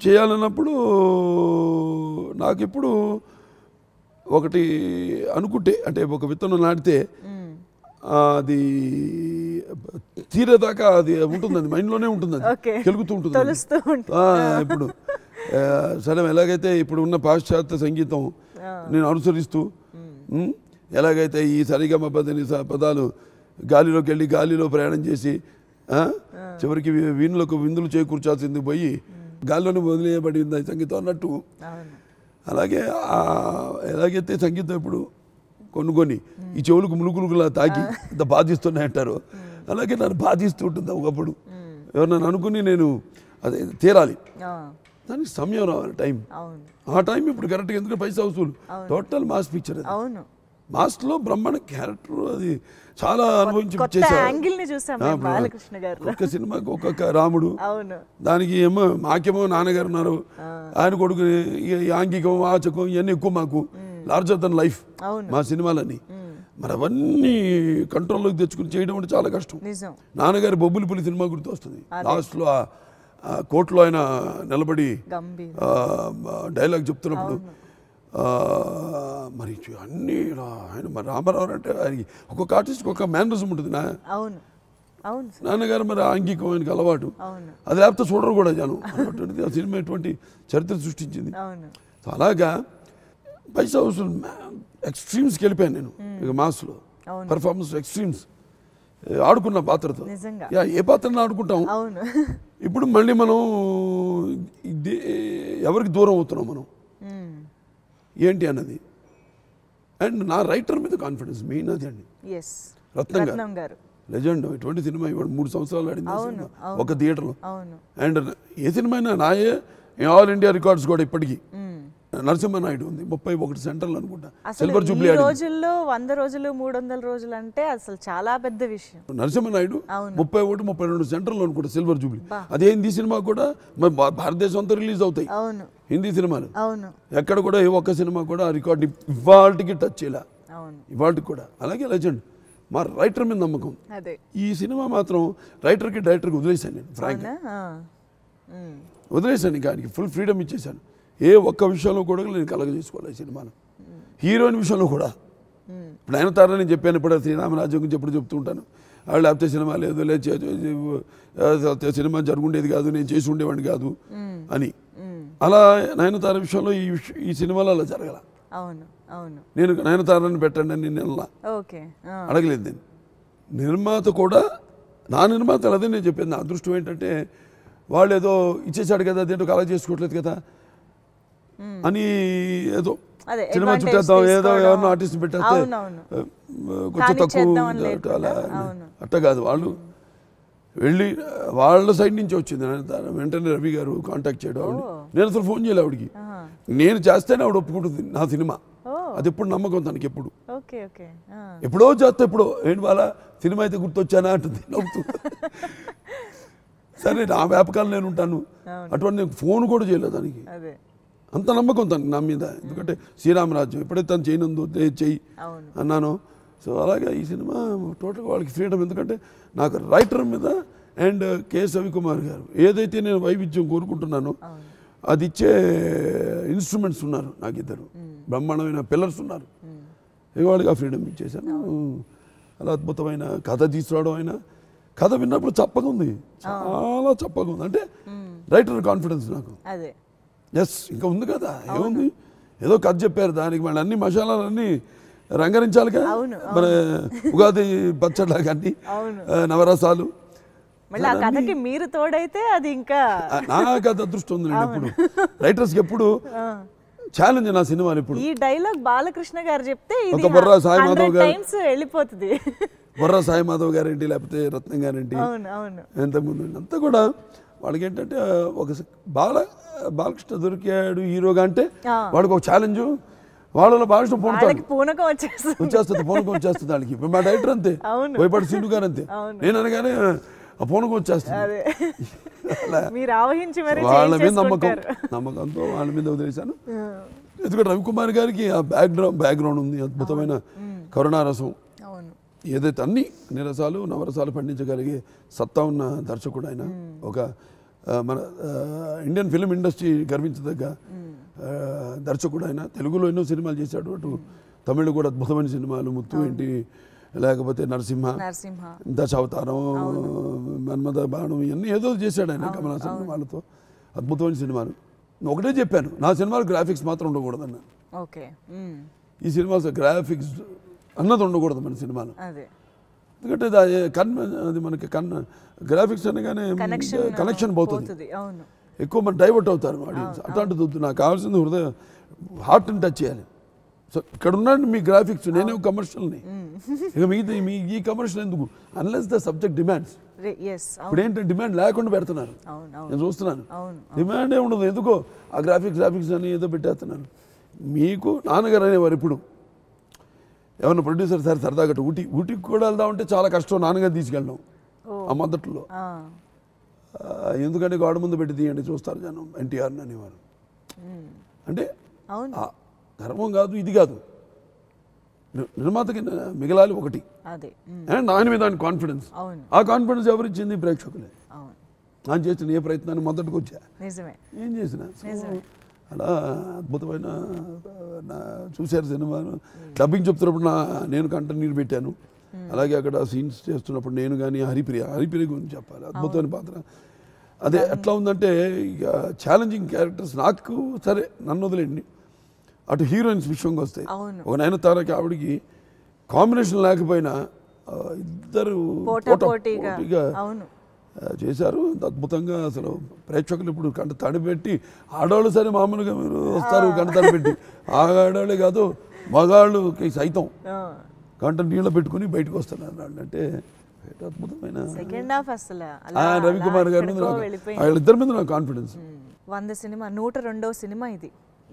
చేయాలన్నప్పుడు నాకు ఇప్పుడు ఒకటి అనుకుంటే అంటే ఒక విత్తనం నాటితే అది తీరేదాకా అది ఉంటుందండి మైండ్లోనే ఉంటుంది తెలుగుతూ ఉంటుంది ఇప్పుడు సరే ఎలాగైతే ఇప్పుడు ఉన్న పాశ్చాత్య సంగీతం నేను అనుసరిస్తూ ఎలాగైతే ఈ సరిగమ పదని పదాలు గాలిలోకి వెళ్ళి గాలిలో ప్రయాణం చేసి చివరికి వీణులకు విందులు చేకూర్చాల్సింది పోయి గాలిలోనే వదిలేయబడింది సంగీతం అన్నట్టు అలాగే ఎలాగైతే సంగీతం ఇప్పుడు కొనుగొని ఈ చెవులకు ములుకులుగులా తాకి ఇంత బాధిస్తున్నాయంటారు అలాగే నన్ను బాధిస్తూ ఉంటుంది ఒకప్పుడు ఎవరినైనా అనుకుని నేను అదే తీరాలి దానికి సమయం రావాలి టైం ఆ టైం ఇప్పుడు కరెక్ట్గా ఎందుకంటే పైసా వసూలు టోటల్ మాస్ పిక్చర్ అది మాస్లో బ్రహ్మాండ క్యారెక్టర్ అది చాలా అనుభవించి ఒక్క సినిమాకి ఒక్కొక్క రాముడు దానికి ఏమో మాకేమో నాన్నగారు ఉన్నారు ఆయన కొడుకు ఆంగికం వాచకం ఇవన్నీ ఎక్కువ మాకు లార్జర్ దెన్ లైఫ్ మా సినిమాలని మరి అవన్నీ కంట్రోల్లోకి తెచ్చుకుని చేయడం అంటే చాలా కష్టం నాన్నగారి బొబ్బులి పులి సినిమా గుర్తు వస్తుంది లాస్ట్లో కోర్టులో ఆయన నిలబడి డైలాగ్ చెప్తున్నప్పుడు మరి అన్ని ఆయన మరి రామారావు అంటే ఆయనకి ఒక్కొక్క ఆర్టిస్ట్ ఒక్కొక్క మేనరిజం ఉంటుంది నా నాన్నగారు మరి ఆంగికం ఆయనకి అలవాటు అది లేకపోతే చూడరు కూడా జనం అన్నటువంటి ఆ సినిమా ఎటువంటి చరిత్ర సృష్టించింది అలాగా పైసా హౌస్ ఎక్స్ట్రీమ్స్కి వెళ్ళిపోయాను నేను ఇక మాస్లో పర్ఫార్మెన్స్ ఎక్స్ట్రీమ్స్ ఆడుకున్న పాత్రతో యా ఏ పాత్రను ఆడుకుంటాం ఇప్పుడు మళ్ళీ మనం ఎవరికి దూరం అవుతున్నాం మనం ఏంటి అన్నది అండ్ నా రైటర్ మీద కాన్ఫిడెన్స్ మెయిన్ అది అండి రత్నం గారు లెజెండ్ ఇటువంటి సినిమా ఇవాడు మూడు సంవత్సరాలు ఆడింది ఒక థియేటర్లో అండ్ ఏ సినిమా అయినా నాయే ఆల్ ఇండియా రికార్డ్స్ కూడా ఇప్పటికీ నరసింహనాయుడు ఉంది ముప్పై ఒకటి సెంటర్లు అనుకుంటా సిల్వర్ జూబ్లీ రోజుల్లో వంద రోజులు మూడు వందల రోజులు అంటే అసలు చాలా పెద్ద విషయం నరసింహనాయుడు ముప్పై ఒకటి ముప్పై రెండు సెంటర్లు అనుకుంటా సిల్వర్ జూబ్లీ అదేంది సినిమా కూడా భారతదేశం అంతా రిలీజ్ అవుతాయి అవును హిందీ సినిమాలు అవును ఎక్కడ కూడా ఏ ఒక్క సినిమా కూడా రికార్డ్ ఇవాళకి టచ్ చేయలే ఇవాళకి కూడా అలాగే లెజెండ్ మా రైటర్ మీద నమ్మకం ఈ సినిమా మాత్రం రైటర్కి డైరెక్టర్కి వదిలేశాను నేను ఫ్రాంక్ వదిలేశాను ఇంకా ఆయనకి ఫుల్ ఫ్రీడమ్ ఇచ్చేశాను ఏ ఒక్క విషయంలో కూడా నేను కలగజేసుకోవాలి సినిమాను హీరోయిన్ విషయంలో కూడా ఇప్పుడు ఆయన తారా నేను చెప్పాను ఇప్పుడు శ్రీరామరాజ్యం గురించి ఎప్పుడు చెప్తూ ఉంటాను వాళ్ళు లేకపోతే సినిమా లేదు లేదు సినిమా జరుగుండేది కాదు నేను చేసి ఉండేవాడిని కాదు అని అలా నయనతార విషయంలో ఈ విషయం ఈ సినిమాలో అలా జరగల నేను నయనతారని పెట్టండి అని నేను అడగలేదు నేను నిర్మాత కూడా నా నిర్మాత అదే నేను చెప్పేది నా అదృష్టం ఏంటంటే వాళ్ళు ఏదో ఇచ్చేసాడు కదా దీంట్లో కలెక్ట్ చేసుకోవట్లేదు కదా Hmm. అని ఏదో సినిమా చుట్టేద్దాం ఏదో ఎవరినో ఆర్టిస్ట్ పెట్టేస్తే కొంచెం తక్కువ అట్ట కాదు వాళ్ళు వెళ్ళి వాళ్ళ సైడ్ నుంచి వచ్చింది వెంటనే రవి గారు కాంటాక్ట్ చేయడం నేను అసలు ఫోన్ చేయలే ఆవిడకి నేను చేస్తేనే ఆవిడ ఒప్పుకుంటుంది నా సినిమా అది ఎప్పుడు నమ్మకం తనకి ఎప్పుడు ఎప్పుడో చేస్తే ఎప్పుడో ఏంటి వాళ్ళ సినిమా అయితే గుర్తొచ్చానా అంటుంది నవ్వుతుంది సరే నా వ్యాపకాలు నేను ఉంటాను అటువంటి ఫోన్ కూడా చేయలేదు దానికి అంత నమ్మకం తను నా మీద ఎందుకంటే శ్రీరామరాజ్యం ఎప్పుడైతే తను చేయనందు చెయ్యి అన్నాను సో అలాగే ఈ సినిమా టోటల్గా వాళ్ళకి ఫ్రీడమ్ ఎందుకంటే నాకు రైటర్ మీద అండ్ కేఎస్ రవికుమార్ గారు ఏదైతే నేను వైవిధ్యం కోరుకుంటున్నానో అది ఇచ్చే ఇన్స్ట్రుమెంట్స్ ఉన్నారు నాకు ఇద్దరు బ్రహ్మాండమైన పిల్లర్స్ ఉన్నారు ఇవాళగా ఫ్రీడమ్ ఇచ్చేసాను అలా అద్భుతమైన కథ తీసుకురావడం అయినా కథ విన్నప్పుడు చప్పగా ఉంది చాలా చప్పగా ఉంది అంటే రైటర్ కాన్ఫిడెన్స్ నాకు ఎస్ ఇంకా ఉంది కదా ఏముంది ఏదో కథ చెప్పారు దానికి మళ్ళీ అన్ని మసాలాలన్నీ రంగరించాలి కదా మరి ఉగాది పచ్చళ్ళ కానీ నవరసాలు మీరు తోడైతే అది ఇంకా నా కథ అదృష్టం ఉంది ఇప్పుడు రైటర్స్ ఎప్పుడు ఛాలెంజ్ నా సినిమా ఇప్పుడు ఈ డైలాగ్ బాలకృష్ణ గారు చెప్తే ఒక బుర్ర సాయి మాధవ్ గారు వెళ్ళిపోతుంది బుర్ర సాయి మాధవ్ గారేంటి లేకపోతే రత్నం గారేంటి ఇంతకుముందు అంతా కూడా వాళ్ళకి ఏంటంటే ఒక బాల బాలకృష్ణ దొరికాడు హీరోగా అంటే వాడికి ఒక ఛాలెంజ్ వాళ్ళ బాలకృష్ణ పూనకం వచ్చేస్తుంది పూనకం వచ్చేస్తుంది దానికి మా డైరెక్టర్ అంతే భయపడి సీను గారు అంతే నేను అనగానే ఆ పూనకం వచ్చేస్తుంది వాళ్ళ మీద నమ్మకం నమ్మకంతో వాళ్ళ మీద వదిలేశాను ఎందుకంటే రవికుమార్ గారికి ఆ బ్యాక్గ్రౌండ్ బ్యాక్గ్రౌండ్ ఉంది అద్భుతమైన కరుణారసం ఏదైతే అన్ని నిరసాలు నవరసాలు పండించగలిగే సత్తా ఉన్న దర్శకుడు ఆయన ఒక మన ఇండియన్ ఫిలిం ఇండస్ట్రీ గర్వించదగ్గ దర్శకుడు ఆయన తెలుగులో ఎన్నో సినిమాలు చేశాడు అటు తమిళ్ కూడా అద్భుతమైన సినిమాలు ముత్తు ఏంటి లేకపోతే నరసింహ దశావతారం మన్మద బాణం ఇవన్నీ ఏదో చేశాడు ఆయన కమలాసన్ వాళ్ళతో అద్భుతమైన సినిమాలు ఒకటే చెప్పాను నా సినిమాలు గ్రాఫిక్స్ మాత్రం ఉండకూడదన్నా అన్న ఈ సినిమాస్ గ్రాఫిక్స్ అన్నది ఉండకూడదు మన సినిమాలు ఎందుకంటే కన్ అది మనకి కన్ గ్రాఫిక్స్ అనగానే కనెక్షన్ పోతుంది ఎక్కువ మంది డైవర్ట్ అవుతారు ఆడియన్స్ అట్లాంటిది వద్దు నాకు కావాల్సింది హృదయ హార్ట్ని టచ్ చేయాలి సో ఇక్కడ ఉన్నాడు మీ గ్రాఫిక్స్ నేనే కమర్షియల్ని ఇక మిగతా మీ ఈ కమర్షియల్ ఎందుకు అన్లెస్ ద సబ్జెక్ట్ డిమాండ్స్ ఇప్పుడు ఏంటంటే డిమాండ్ లేకుండా పెడుతున్నారు నేను చూస్తున్నాను డిమాండ్ ఏ ఉండదు ఎందుకో ఆ గ్రాఫిక్స్ గ్రాఫిక్స్ అని ఏదో పెట్టేస్తున్నాను మీకు నాన్నగారు అనేవారు ఇప్పుడు ఏమన్నా ప్రొడ్యూసర్ సార్ సరదాగా ఊటీ ఊటీకి కూడా వెళ్దాం అంటే చాలా కష్టం నాన్నగారు తీసుకెళ్ళాం ఆ మొదట్లో ఎందుకంటే గోడ ముందు పెట్టి తీయండి చూస్తారు జనం ఎన్టీఆర్ అనేవారు అంటే గర్వం కాదు ఇది కాదు నిర్మాతకి మిగలాలి ఒకటి ఆయన మీద ఆయన కాన్ఫిడెన్స్ ఆ కాన్ఫిడెన్స్ ఎవరిచ్చింది ప్రేక్షకులే నేను చేసిన ఏ ప్రయత్నాన్ని మొదటికి వచ్చా ఏం చేసిన అలా అద్భుతమైన చూశారు సినిమాను క్లబ్బింగ్ చెప్తున్నప్పుడు నా నేను కంట నీరు పెట్టాను అలాగే అక్కడ సీన్స్ చేస్తున్నప్పుడు నేను కానీ హరిప్రియ హరిప్రియ గురించి చెప్పాలి అద్భుతమైన పాత్ర అదే ఎట్లా ఉందంటే ఇక ఛాలెంజింగ్ క్యారెక్టర్స్ నాకు సరే నన్ను వదిలేండి అటు హీరోయిన్స్ విషయంగా వస్తాయి ఒక తారాకి ఆవిడికి కాంబినేషన్ లేకపోయినా ఇద్దరు చేశారు అద్భుతంగా అసలు ప్రేక్షకులు ఇప్పుడు కంట తడిపెట్టి ఆడవాళ్ళు సరే మామూలుగా మీరు వస్తారు కంట తడిపెట్టి ఆడవాళ్ళే కాదు మగాళ్ళు సైతం కంట నీళ్ళు పెట్టుకుని బయటకు వస్తున్నారు అంటే అద్భుతమైన రవికుమార్ గారి మీద వాళ్ళిద్దరి మీద నాకు కాన్ఫిడెన్స్ వంద సినిమా నూట రెండవ సినిమా ఇది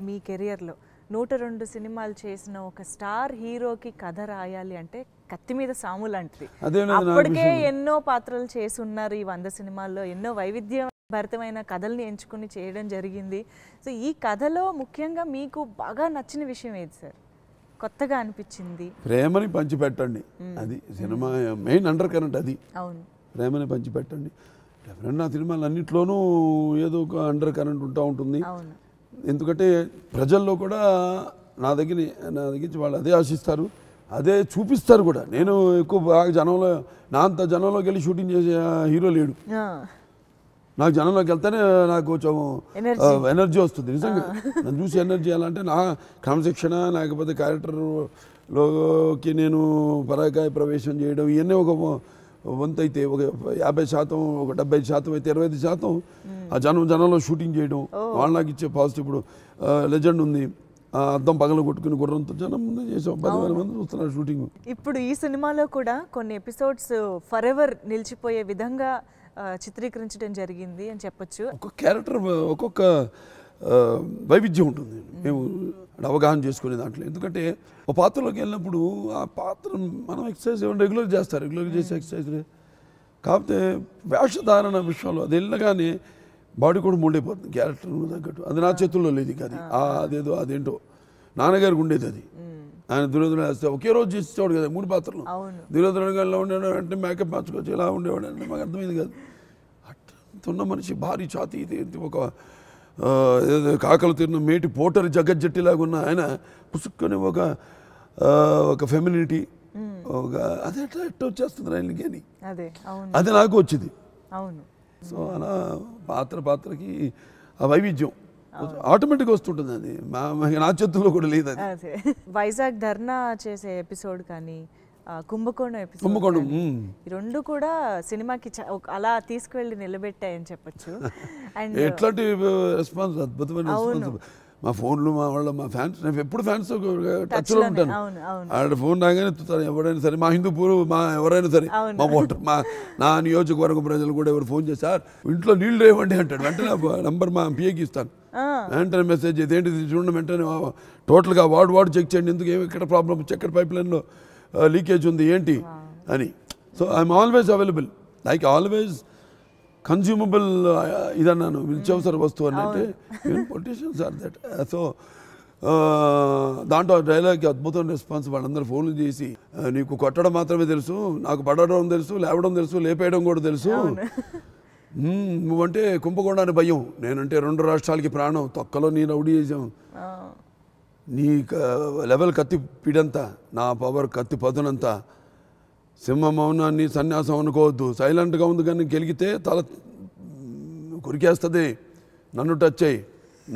మీ కెరియర్లో నూట రెండు సినిమాలు చేసిన ఒక స్టార్ హీరోకి కథ రాయాలి అంటే కత్తి మీద సాము లాంటిది అప్పటికే ఎన్నో పాత్రలు చేసి ఉన్నారు ఈ వంద సినిమాల్లో ఎన్నో వైవిధ్య భరితమైన కథల్ని ఎంచుకుని చేయడం జరిగింది సో ఈ కథలో ముఖ్యంగా మీకు బాగా నచ్చిన విషయం ఏది సార్ కొత్తగా అనిపించింది ప్రేమని పంచిపెట్టండి అది సినిమా మెయిన్ అండర్ కరెంట్ అది అవును ప్రేమని పంచిపెట్టండి డెఫినెట్ నా సినిమాలు అన్నిట్లోనూ ఏదో ఒక అండర్ కరెంట్ ఉంటా ఉంటుంది ఎందుకంటే ప్రజల్లో కూడా నా దగ్గర నా దగ్గర వాళ్ళు అదే ఆశిస్తారు అదే చూపిస్తారు కూడా నేను ఎక్కువ బాగా జనంలో నా అంత జనంలోకి వెళ్ళి షూటింగ్ చేసే హీరో లేడు నాకు జనంలోకి వెళ్తేనే నాకు కొంచెం ఎనర్జీ వస్తుంది నిజంగా నన్ను చూసి ఎనర్జీ ఎలా అంటే నా క్రమశిక్షణ లేకపోతే లోకి నేను పరాకాయ ప్రవేశం చేయడం ఇవన్నీ ఒక వంత అయితే ఒక యాభై శాతం ఒక డెబ్బై శాతం అయితే ఇరవై ఐదు శాతం ఆ జనం జనంలో షూటింగ్ చేయడం వాళ్ళు నాకు ఇచ్చే పాజిటివ్ ఇప్పుడు లెజెండ్ ఉంది అద్దం పగలు కొట్టుకుని గుర్రంతో జనం ముందు చేసాం పదివేల మంది చూస్తున్నారు షూటింగ్ ఇప్పుడు ఈ సినిమాలో కూడా కొన్ని ఎపిసోడ్స్ ఫర్ ఎవర్ నిలిచిపోయే విధంగా uh, చిత్రీకరించడం జరిగింది అని చెప్పొచ్చు ఒక్కొక్క క్యారెక్టర్ uh, ఒక్కొక్క వైవిధ్యం ఉంటుంది మేము అవగాహన చేసుకునే దాంట్లో ఎందుకంటే ఒక పాత్రలోకి వెళ్ళినప్పుడు ఆ పాత్ర మనం ఎక్సర్సైజ్ రెగ్యులర్ చేస్తారు రెగ్యులర్ చేసే ఎక్సర్సైజ్ కాకపోతే వేషధారణ విషయంలో అది వెళ్ళగానే బాడీ కూడా మూడైపోతుంది క్యారెక్టర్ తగ్గట్టు అది నా చేతుల్లో లేదు అది అదేదో అదేంటో నాన్నగారికి ఉండేది అది ఆయన దుర్యోధన వేస్తే ఒకే రోజు చేసేవాడు కదా మూడు పాత్రలు దుర్యోధన గారిలో ఉండేవాడు అంటే మేకప్ మార్చుకోవచ్చు ఇలా ఉండేవాడు అంటే మాకు అర్థమైంది కాదు ఉన్న మనిషి భారీ ఛాతి ఇది ఒక కాకలు తిరిగిన మేటి పోటరి జగజ్జట్టిలాగా ఉన్న ఆయన పుసుక్కుని ఒక ఒక ఫెమినిటీ ఒక అది ఎట్లా ఎట్ట వచ్చేస్తుంది రైలు కానీ అది నాకు వచ్చింది అవును సో అలా పాత్ర పాత్రకి ఆ వైవిధ్యం ఆటోమేటిక్గా వస్తుంటుంది అది నా చేతుల్లో కూడా లేదు అది వైజాగ్ ధర్నా చేసే ఎపిసోడ్ కానీ కుంభకోణం ఎపిసోడ్ కుంభకోణం ఈ రెండు కూడా సినిమాకి అలా తీసుకువెళ్ళి నిలబెట్టాయని చెప్పొచ్చు అండ్ ఎట్లాంటి రెస్పాన్స్ అద్భుతమైన రెస్పాన్స్ మా ఫోన్లు మా వాళ్ళ మా ఫ్యాన్స్ నేను ఎప్పుడు ఫ్యాన్స్ టచ్లో ఉంటాను ఆడ ఫోన్ రాగానే ఎత్తుతాను ఎవరైనా సరే మా హిందూపూర్ మా ఎవరైనా సరే మా ఓటర్ మా నా నియోజకవర్గ ప్రజలు కూడా ఎవరు ఫోన్ చేశారు ఇంట్లో నీళ్ళు రేవండి అంటాడు వెంటనే నంబర్ మా ఎంపీఏకి ఇస్తాను వెంటనే మెసేజ్ ఏంటి చూడండి వెంటనే టోటల్గా వార్డు వార్డు చెక్ చేయండి ఎందుకు ఏమి ఎక్కడ ప్రాబ్లం చక్కెర పైప్ లో లీకేజ్ ఉంది ఏంటి అని so I'm always available like always consumable uh, ఇదన్నాను నిత్యావసర hmm. వస్తువు అని అంటే even politicians are that so దాంట్లో డైలాగ్ అద్భుతమైన రెస్పాన్స్ వాళ్ళందరూ ఫోన్లు చేసి నీకు కొట్టడం మాత్రమే తెలుసు నాకు పడడం తెలుసు లేవడం తెలుసు లేపేయడం కూడా తెలుసు నువ్వంటే కుంభకోణాన్ని భయం నేనంటే రెండు రాష్ట్రాలకి ప్రాణం తొక్కలో నేను రౌడీ చేసాం నీ లెవెల్ కత్తి పిడంతా నా పవర్ కత్తి పదునంతా సింహ మౌనాన్ని సన్యాసం అనుకోవద్దు సైలెంట్గా ఉంది కానీ గెలిగితే తల కొరికేస్తుంది నన్ను టచ్ అయ్యి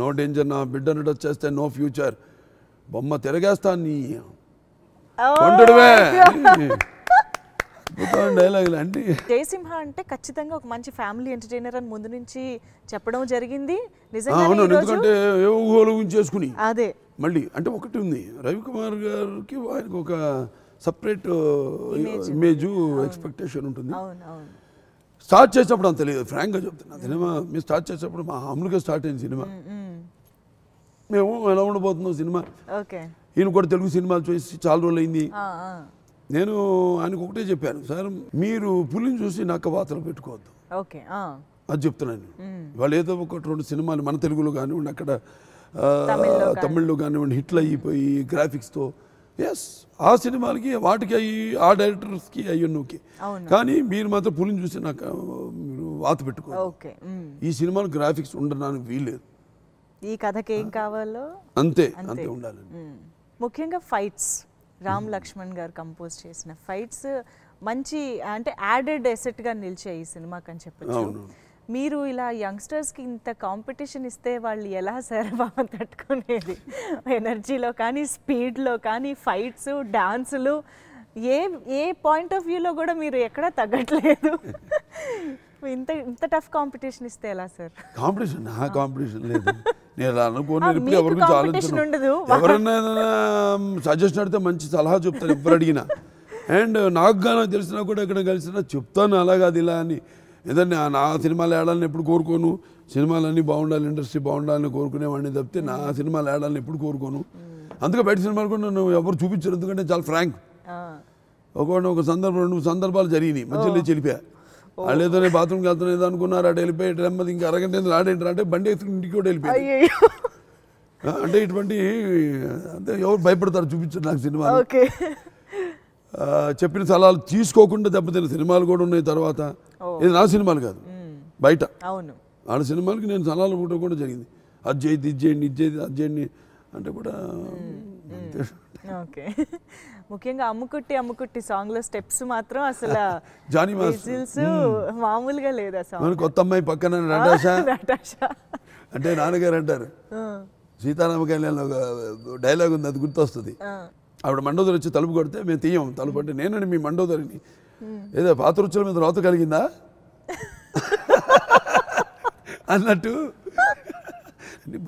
నో డేంజర్ నా బిడ్డను టచ్ చేస్తే నో ఫ్యూచర్ బొమ్మ తిరగేస్తా నీ కొంటుడువే డైలాగులు అండి జయసింహ అంటే ఖచ్చితంగా ఒక మంచి ఫ్యామిలీ ఎంటర్టైనర్ అని ముందు నుంచి చెప్పడం జరిగింది అవును ఎందుకంటే చేసుకుని అదే మళ్ళీ అంటే ఒకటి ఉంది రవికుమార్ గారికి ఆయనకు ఒక సపరేట్ ఇమేజ్ ఎక్స్పెక్టేషన్ ఉంటుంది స్టార్ట్ చేసినప్పుడు అంత లేదు ఫ్రాంక్గా చెప్తున్నా సినిమా మేము స్టార్ట్ చేసినప్పుడు మా అమ్ములుగా స్టార్ట్ అయింది సినిమా మేము ఎలా ఉండబోతున్నాం సినిమా ఈయన కూడా తెలుగు సినిమాలు చూసి చాలా రోజులు అయింది నేను ఆయనకు ఒకటే చెప్పాను సార్ మీరు పులిని చూసి నాకు వాతలు పెట్టుకోవద్దు అది చెప్తున్నాను వాళ్ళు ఏదో ఒకటి రెండు సినిమాలు మన తెలుగులో కానివ్వండి అక్కడ తమిళ్లో కానివ్వండి హిట్లు అయిపోయి గ్రాఫిక్స్తో ఎస్ ఆ సినిమాలకి వాటికి అయ్యి ఆ డైరెక్టర్స్కి నువ్వుకి కానీ మీరు మాత్రం పులిని చూసి నాకు మీరు వాత పెట్టుకో ఈ సినిమాలో గ్రాఫిక్స్ ఉండడానికి వీల్లేదు ఈ కథకి ఏం కావాలో అంతే అంతే ఉండాలి ముఖ్యంగా ఫైట్స్ రామ్ లక్ష్మణ్ గారు కంపోజ్ చేసిన ఫైట్స్ మంచి అంటే యాడెడ్ ఎసెట్గా నిలిచాయి ఈ సినిమాకి అని చెప్పచ్చు మీరు ఇలా యంగ్స్టర్స్కి ఇంత కాంపిటీషన్ ఇస్తే వాళ్ళు ఎలా సార్ బాగా తట్టుకునేది ఎనర్జీలో కానీ స్పీడ్లో కానీ ఫైట్స్ డాన్సులు ఏ ఏ పాయింట్ ఆఫ్ వ్యూలో కూడా మీరు ఎక్కడ తగ్గట్లేదు ఇంత ఇంత టఫ్ కాంపిటీషన్ ఇస్తే ఎలా సార్ కాంపిటీషన్ నా కాంపిటీషన్ లేదు నేను అనుకోని ఎవరి గురించి ఆలోచించను ఎవరైనా సజెషన్ అడితే మంచి సలహా చెప్తాను ఎవరు అడిగినా అండ్ నాకు గానో తెలిసినా కూడా ఇక్కడ కలిసినా చెప్తాను అలాగా అది ఇలా అని ఎందుకంటే నా సినిమాలు ఆడాలని ఎప్పుడు కోరుకోను సినిమాలన్నీ బాగుండాలి ఇండస్ట్రీ బాగుండాలని కోరుకునేవాడిని తప్పితే నా సినిమాలు ఆడాలని ఎప్పుడు కోరుకోను అందుకే బయట సినిమాలు కూడా నన్ను ఎవరు చూపించరు ఎందుకంటే చాలా ఫ్రాంక్ ఒకటి ఒక సందర్భం రెండు సందర్భాలు జరిగినాయి మధ్యలో చెలిపా వాళ్ళు ఏదో నేను బాత్రూమ్కి వెళ్తున్నా ఏదో అనుకున్నారు అటు వెళ్ళిపోయి నెమ్మది ఇంకా అరగంట ఆడేంటారు అంటే బండి వేసుకుని ఇంటికి కూడా వెళ్ళిపోయి అంటే ఇటువంటి అంటే ఎవరు భయపడతారు చూపించారు నాకు సినిమా చెప్పిన సలహాలు తీసుకోకుండా దెబ్బతిన సినిమాలు కూడా ఉన్నాయి తర్వాత ఇది నా సినిమాలు కాదు బయట ఆడ సినిమాలకి నేను సలహాలు ఇవ్వడం కూడా జరిగింది అది చేయి ఇది చేయండి ఇది చేయి అది చేయండి అంటే కూడా ముఖ్యంగా అమ్ముకుట్టి అమ్ముకుట్టి సాంగ్ లో స్టెప్స్ మాత్రం అసలు జానీ మామూలుగా లేదు అసలు కొత్త అమ్మాయి పక్కన అంటే నాన్నగారు అంటారు సీతారామ కళ్యాణ్ ఒక డైలాగ్ ఉంది అది గుర్తొస్తుంది ఆవిడ మండోదరి వచ్చి తలుపు కొడితే మేము తీయం తలుపు అంటే నేనండి మీ మండోదరిని ఏదో పాతృచ్చుల మీద రోత కలిగిందా అన్నట్టు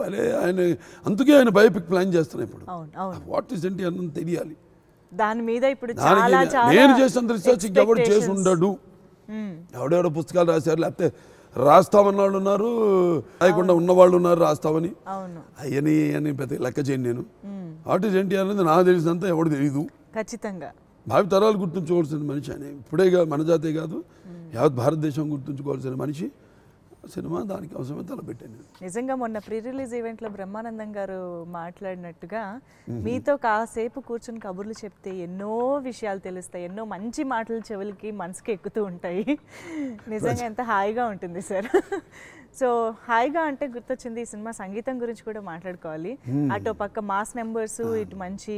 భలే ఆయన అందుకే ఆయన బయోపిక్ ప్లాన్ చేస్తున్నాయి ఇప్పుడు వాట్ ఇస్ ఏంటి అన్నది తెలియాలి దాని మీద ఇప్పుడు నేను చేసిన రీసెర్చ్ ఎవడు చేసి ఉండడు ఎవడెవడో పుస్తకాలు రాశారు లేకపోతే రాస్తామన్న వాళ్ళు ఉన్నారు ఉన్న ఉన్నవాళ్ళు ఉన్నారు రాస్తామని అయ్యని అని పెద్ద లెక్క చేయండి నేను ఆర్టిస్ట్ ఎన్టీఆర్ అనేది నాకు తెలిసినంత ఎవడు తెలియదు ఖచ్చితంగా భావి తరాలు గుర్తుంచుకోవాల్సిన మనిషి అని ఇప్పుడే మన జాతే కాదు యావత్ భారతదేశం గుర్తుంచుకోవాల్సిన మనిషి సినిమా దానికి అవసరమే తలపెట్టాను నిజంగా మొన్న ప్రీ రిలీజ్ ఈవెంట్లో బ్రహ్మానందం గారు మాట్లాడినట్టుగా మీతో కాసేపు కూర్చుని కబుర్లు చెప్తే ఎన్నో విషయాలు తెలుస్తాయి ఎన్నో మంచి మాటలు చెవులకి మనసుకి ఎక్కుతూ ఉంటాయి నిజంగా ఎంత హాయిగా ఉంటుంది సార్ సో హాయిగా అంటే గుర్తొచ్చింది ఈ సినిమా సంగీతం గురించి కూడా మాట్లాడుకోవాలి అటు పక్క మాస్ నెంబర్స్ ఇటు మంచి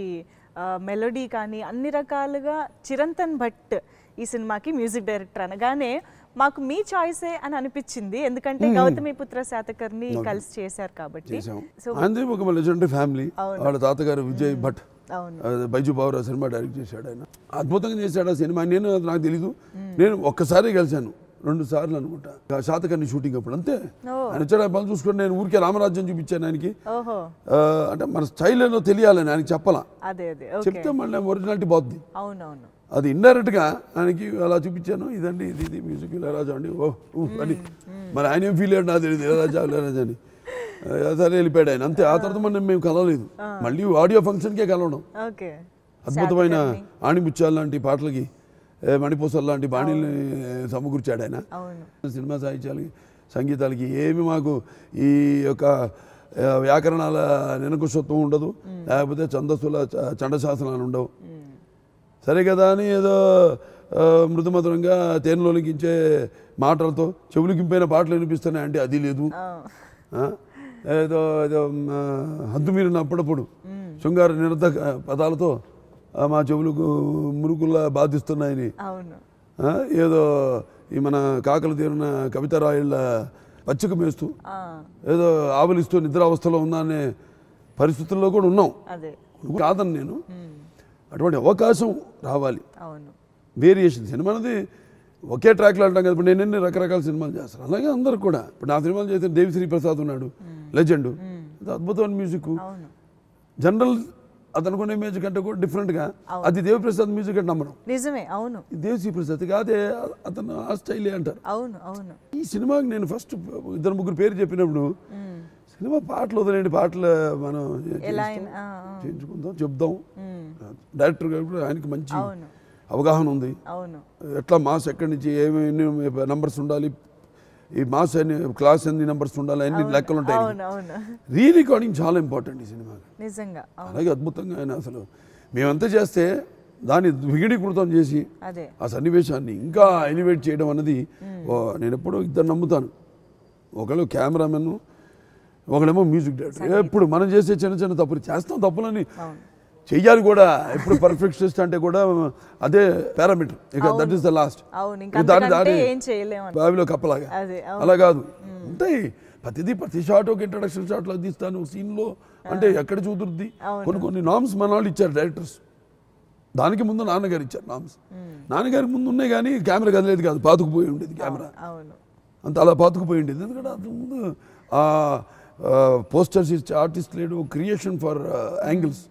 మెలోడీ కానీ అన్ని రకాలుగా చిరంతన్ భట్ ఈ సినిమాకి మ్యూజిక్ డైరెక్టర్ అనగానే మాకు మీ చాయిసే అని అనిపించింది ఎందుకంటే గౌతమి పుత్ర శాతకర్ని కలిసి చేశారు కాబట్టి అందే ఒక లెజెండరీ ఫ్యామిలీ వాళ్ళ తాతగారు విజయ్ భట్ బైజు బాబురావు సినిమా డైరెక్ట్ చేశాడు ఆయన అద్భుతంగా చేశాడు ఆ సినిమా నేను నాకు తెలీదు నేను ఒక్కసారి కలిశాను రెండు సార్లు అనుకుంటా శాతకర్ణి షూటింగ్ అప్పుడు అంతే ఆయన వచ్చాడు పని చూసుకుంటే నేను ఊరికే రామరాజ్యం చూపించాను ఆయనకి అంటే మన స్టైల్ ఏదో తెలియాలని ఆయనకి చెప్పాలా చెప్తే మళ్ళీ ఒరిజినాలిటీ బాగుంది అది ఇండైరెక్ట్గా ఆయనకి అలా చూపించాను ఇదండి ఇది ఇది మ్యూజిక్ ఇళరాజా అండి ఓ అని మరి ఆయన ఏం ఫీల్ అయ్యాడు నాకు తెలియదు ఇళరాజా రాజా అని సరే వెళ్ళిపోయాడు ఆయన అంతే ఆ తర్వాత మనం మేము కలవలేదు మళ్ళీ ఆడియో ఫంక్షన్కే కలవడం అద్భుతమైన ఆణిముత్యాలు లాంటి పాటలకి మణిపూసల్ లాంటి బాణీల్ని సమకూర్చాడు ఆయన సినిమా సాహిత్యాలకి సంగీతాలకి ఏమి మాకు ఈ యొక్క వ్యాకరణాల నినకుశత్వం ఉండదు లేకపోతే ఛందస్సుల చండశాసనాలు ఉండవు సరే కదా అని ఏదో మృదుమధురంగా తేనెలోలికించే మాటలతో చెవులుకింపైన పాటలు వినిపిస్తున్నాయి అంటే అది లేదు ఏదో ఏదో హద్దు మీరిన అప్పుడప్పుడు శృంగార నిరత పదాలతో మా చెవులకు మురుకుల్లా బాధిస్తున్నాయని ఏదో ఈ మన కాకలు తీరిన కవితరాయుళ్ళ పచ్చిక మేస్తూ ఏదో ఆవలిస్తూ నిద్రావస్థలో అనే పరిస్థితుల్లో కూడా ఉన్నాం కాదని నేను అటువంటి అవకాశం రావాలి వేరియేషన్ అనేది ఒకే ట్రాక్లో ఆడటం కదా ఇప్పుడు నేను రకరకాల సినిమాలు చేస్తాను అలాగే అందరు కూడా ఇప్పుడు నా సినిమాలు చేసిన దేవిశ్రీ ప్రసాద్ ఉన్నాడు లెజెండు అద్భుతమైన మ్యూజిక్ జనరల్ అతను అనుకునే మ్యూజిక్ అంటే కూడా డిఫరెంట్గా అది దేవిప్రసాద్ మ్యూజిక్ అంటే నమ్మడం నిజమే అవును దేవిశ్రీ ప్రసాద్ కాదే అతను ఆ స్టైలే అంటారు అవును అవును ఈ సినిమాకి నేను ఫస్ట్ ఇద్దరు ముగ్గురు పేరు చెప్పినప్పుడు సినిమా పాటలు వదిలేండి పాటలు మనం చేయించుకుందాం చెప్దాం డైరెక్టర్ గారు ఆయనకి మంచి అవగాహన ఉంది ఎట్లా మాస్ ఎక్కడి నుంచి ఏమేమి నంబర్స్ ఉండాలి ఈ మాస్ అన్ని క్లాస్ ఎన్ని నంబర్స్ ఉండాలి అన్ని లెక్కలు ఉంటాయి రీ రికార్డింగ్ చాలా ఇంపార్టెంట్ ఈ సినిమా నిజంగా అలాగే అద్భుతంగా ఆయన అసలు మేమంతా చేస్తే దాన్ని విగిడీకృతం చేసి ఆ సన్నివేశాన్ని ఇంకా ఎలివేట్ చేయడం అన్నది నేను ఎప్పుడు ఇద్దరు నమ్ముతాను ఒకళ్ళు కెమెరామెన్ ఒకడేమో మ్యూజిక్ డైరెక్టర్ ఎప్పుడు మనం చేసే చిన్న చిన్న తప్పులు చేస్తాం తప్పులని చెయ్యాలి కూడా ఇప్పుడు పర్ఫెక్షనిస్ట్ అంటే కూడా అదే పారామీటర్ ఇక దట్ ఈస్ ద లాస్ట్ దాని దాని బావిలో కప్పలాగా అలా కాదు ఉంటాయి ప్రతిదీ ప్రతి షాట్ ఒక ఇంట్రడక్షన్ షాట్ లో తీస్తాను సీన్ లో అంటే ఎక్కడ చూదురుద్ది కొన్ని కొన్ని నామ్స్ మన వాళ్ళు ఇచ్చారు డైరెక్టర్స్ దానికి ముందు నాన్నగారు ఇచ్చారు నామ్స్ నాన్నగారికి ముందు ఉన్నాయి కానీ కెమెరా కదలేదు కాదు పాతుకుపోయి ఉండేది కెమెరా అంత అలా పాతుకుపోయి ఉండేది ఎందుకంటే అంత ముందు పోస్టర్స్ ఇచ్చే ఆర్టిస్ట్ లేడు క్రియేషన్ ఫర్ యాంగిల్స్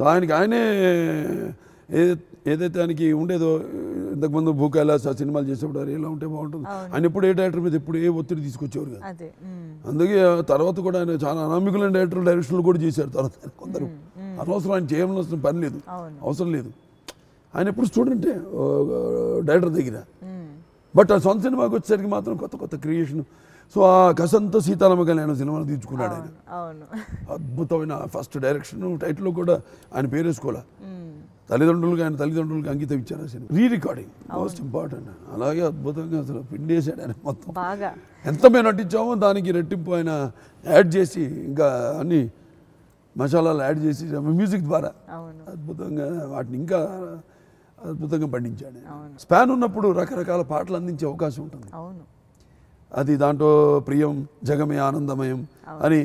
సో ఆయనకి ఆయనే ఏదైతే ఆయనకి ఉండేదో ఇంతకుముందు భూ కైలాస సినిమాలు చేసేప్పుడు అరే ఇలా ఉంటే బాగుంటుంది ఆయన ఎప్పుడు ఏ డైరెక్టర్ మీద ఎప్పుడు ఏ ఒత్తిడి తీసుకొచ్చేవారు కదా అందుకే తర్వాత కూడా ఆయన చాలా అనామికులైన డైరెక్టర్ డైరెక్షన్లు కూడా చేశారు తర్వాత కొందరు అనవసరం ఆయన చేయవలసిన పని లేదు అవసరం లేదు ఆయన ఎప్పుడు స్టూడెంటే డైరెక్టర్ దగ్గర బట్ ఆ సొంత సినిమాకి వచ్చేసరికి మాత్రం కొత్త కొత్త క్రియేషన్ సో ఆ కసంత సీతారామ ఆయన సినిమాను తీర్చుకున్నాడు ఆయన అద్భుతమైన ఫస్ట్ డైరెక్షన్ టైటిల్ కూడా ఆయన పేరేసుకోవాలి తల్లిదండ్రులకు ఆయన తల్లిదండ్రులకు అంకితం ఇచ్చారు సినిమా రీ రికార్డింగ్ మోస్ట్ ఇంపార్టెంట్ అలాగే అద్భుతంగా అసలు పిండేశాడు ఆయన మొత్తం ఎంత మేము నటించామో దానికి రెట్టింపు ఆయన యాడ్ చేసి ఇంకా అన్ని మసాలాలు యాడ్ చేసి మ్యూజిక్ ద్వారా అద్భుతంగా వాటిని ఇంకా అద్భుతంగా పండించాడు స్పాన్ ఉన్నప్పుడు రకరకాల పాటలు అందించే అవకాశం ఉంటుంది అది దాంట్లో ప్రియం జగమే ఆనందమయం అని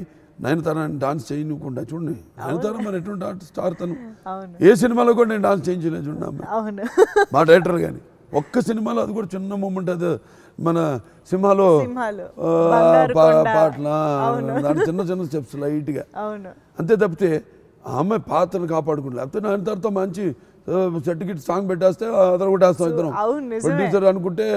నయనతారని డాన్స్ చేయనుకుంటా చూడండి నయనతార మరి ఎటువంటి స్టార్ తను ఏ సినిమాలో కూడా నేను డాన్స్ చేయించలేదు చూడండి మా డైరెక్టర్ కానీ ఒక్క సినిమాలో అది కూడా చిన్న మూమెంట్ అది మన సినిమాలో పాటల దాని చిన్న చిన్న స్టెప్స్ లైట్గా అంతే తప్పితే ఆమె పాత్రను కాపాడుకుంటుంది లేకపోతే నయనతారతో మంచి సర్టిఫికెట్ సాంగ్ పెట్టేస్తే అతను కొట్టేస్తాం ఇద్దరం ప్రొడ్యూసర్ అనుకుంటే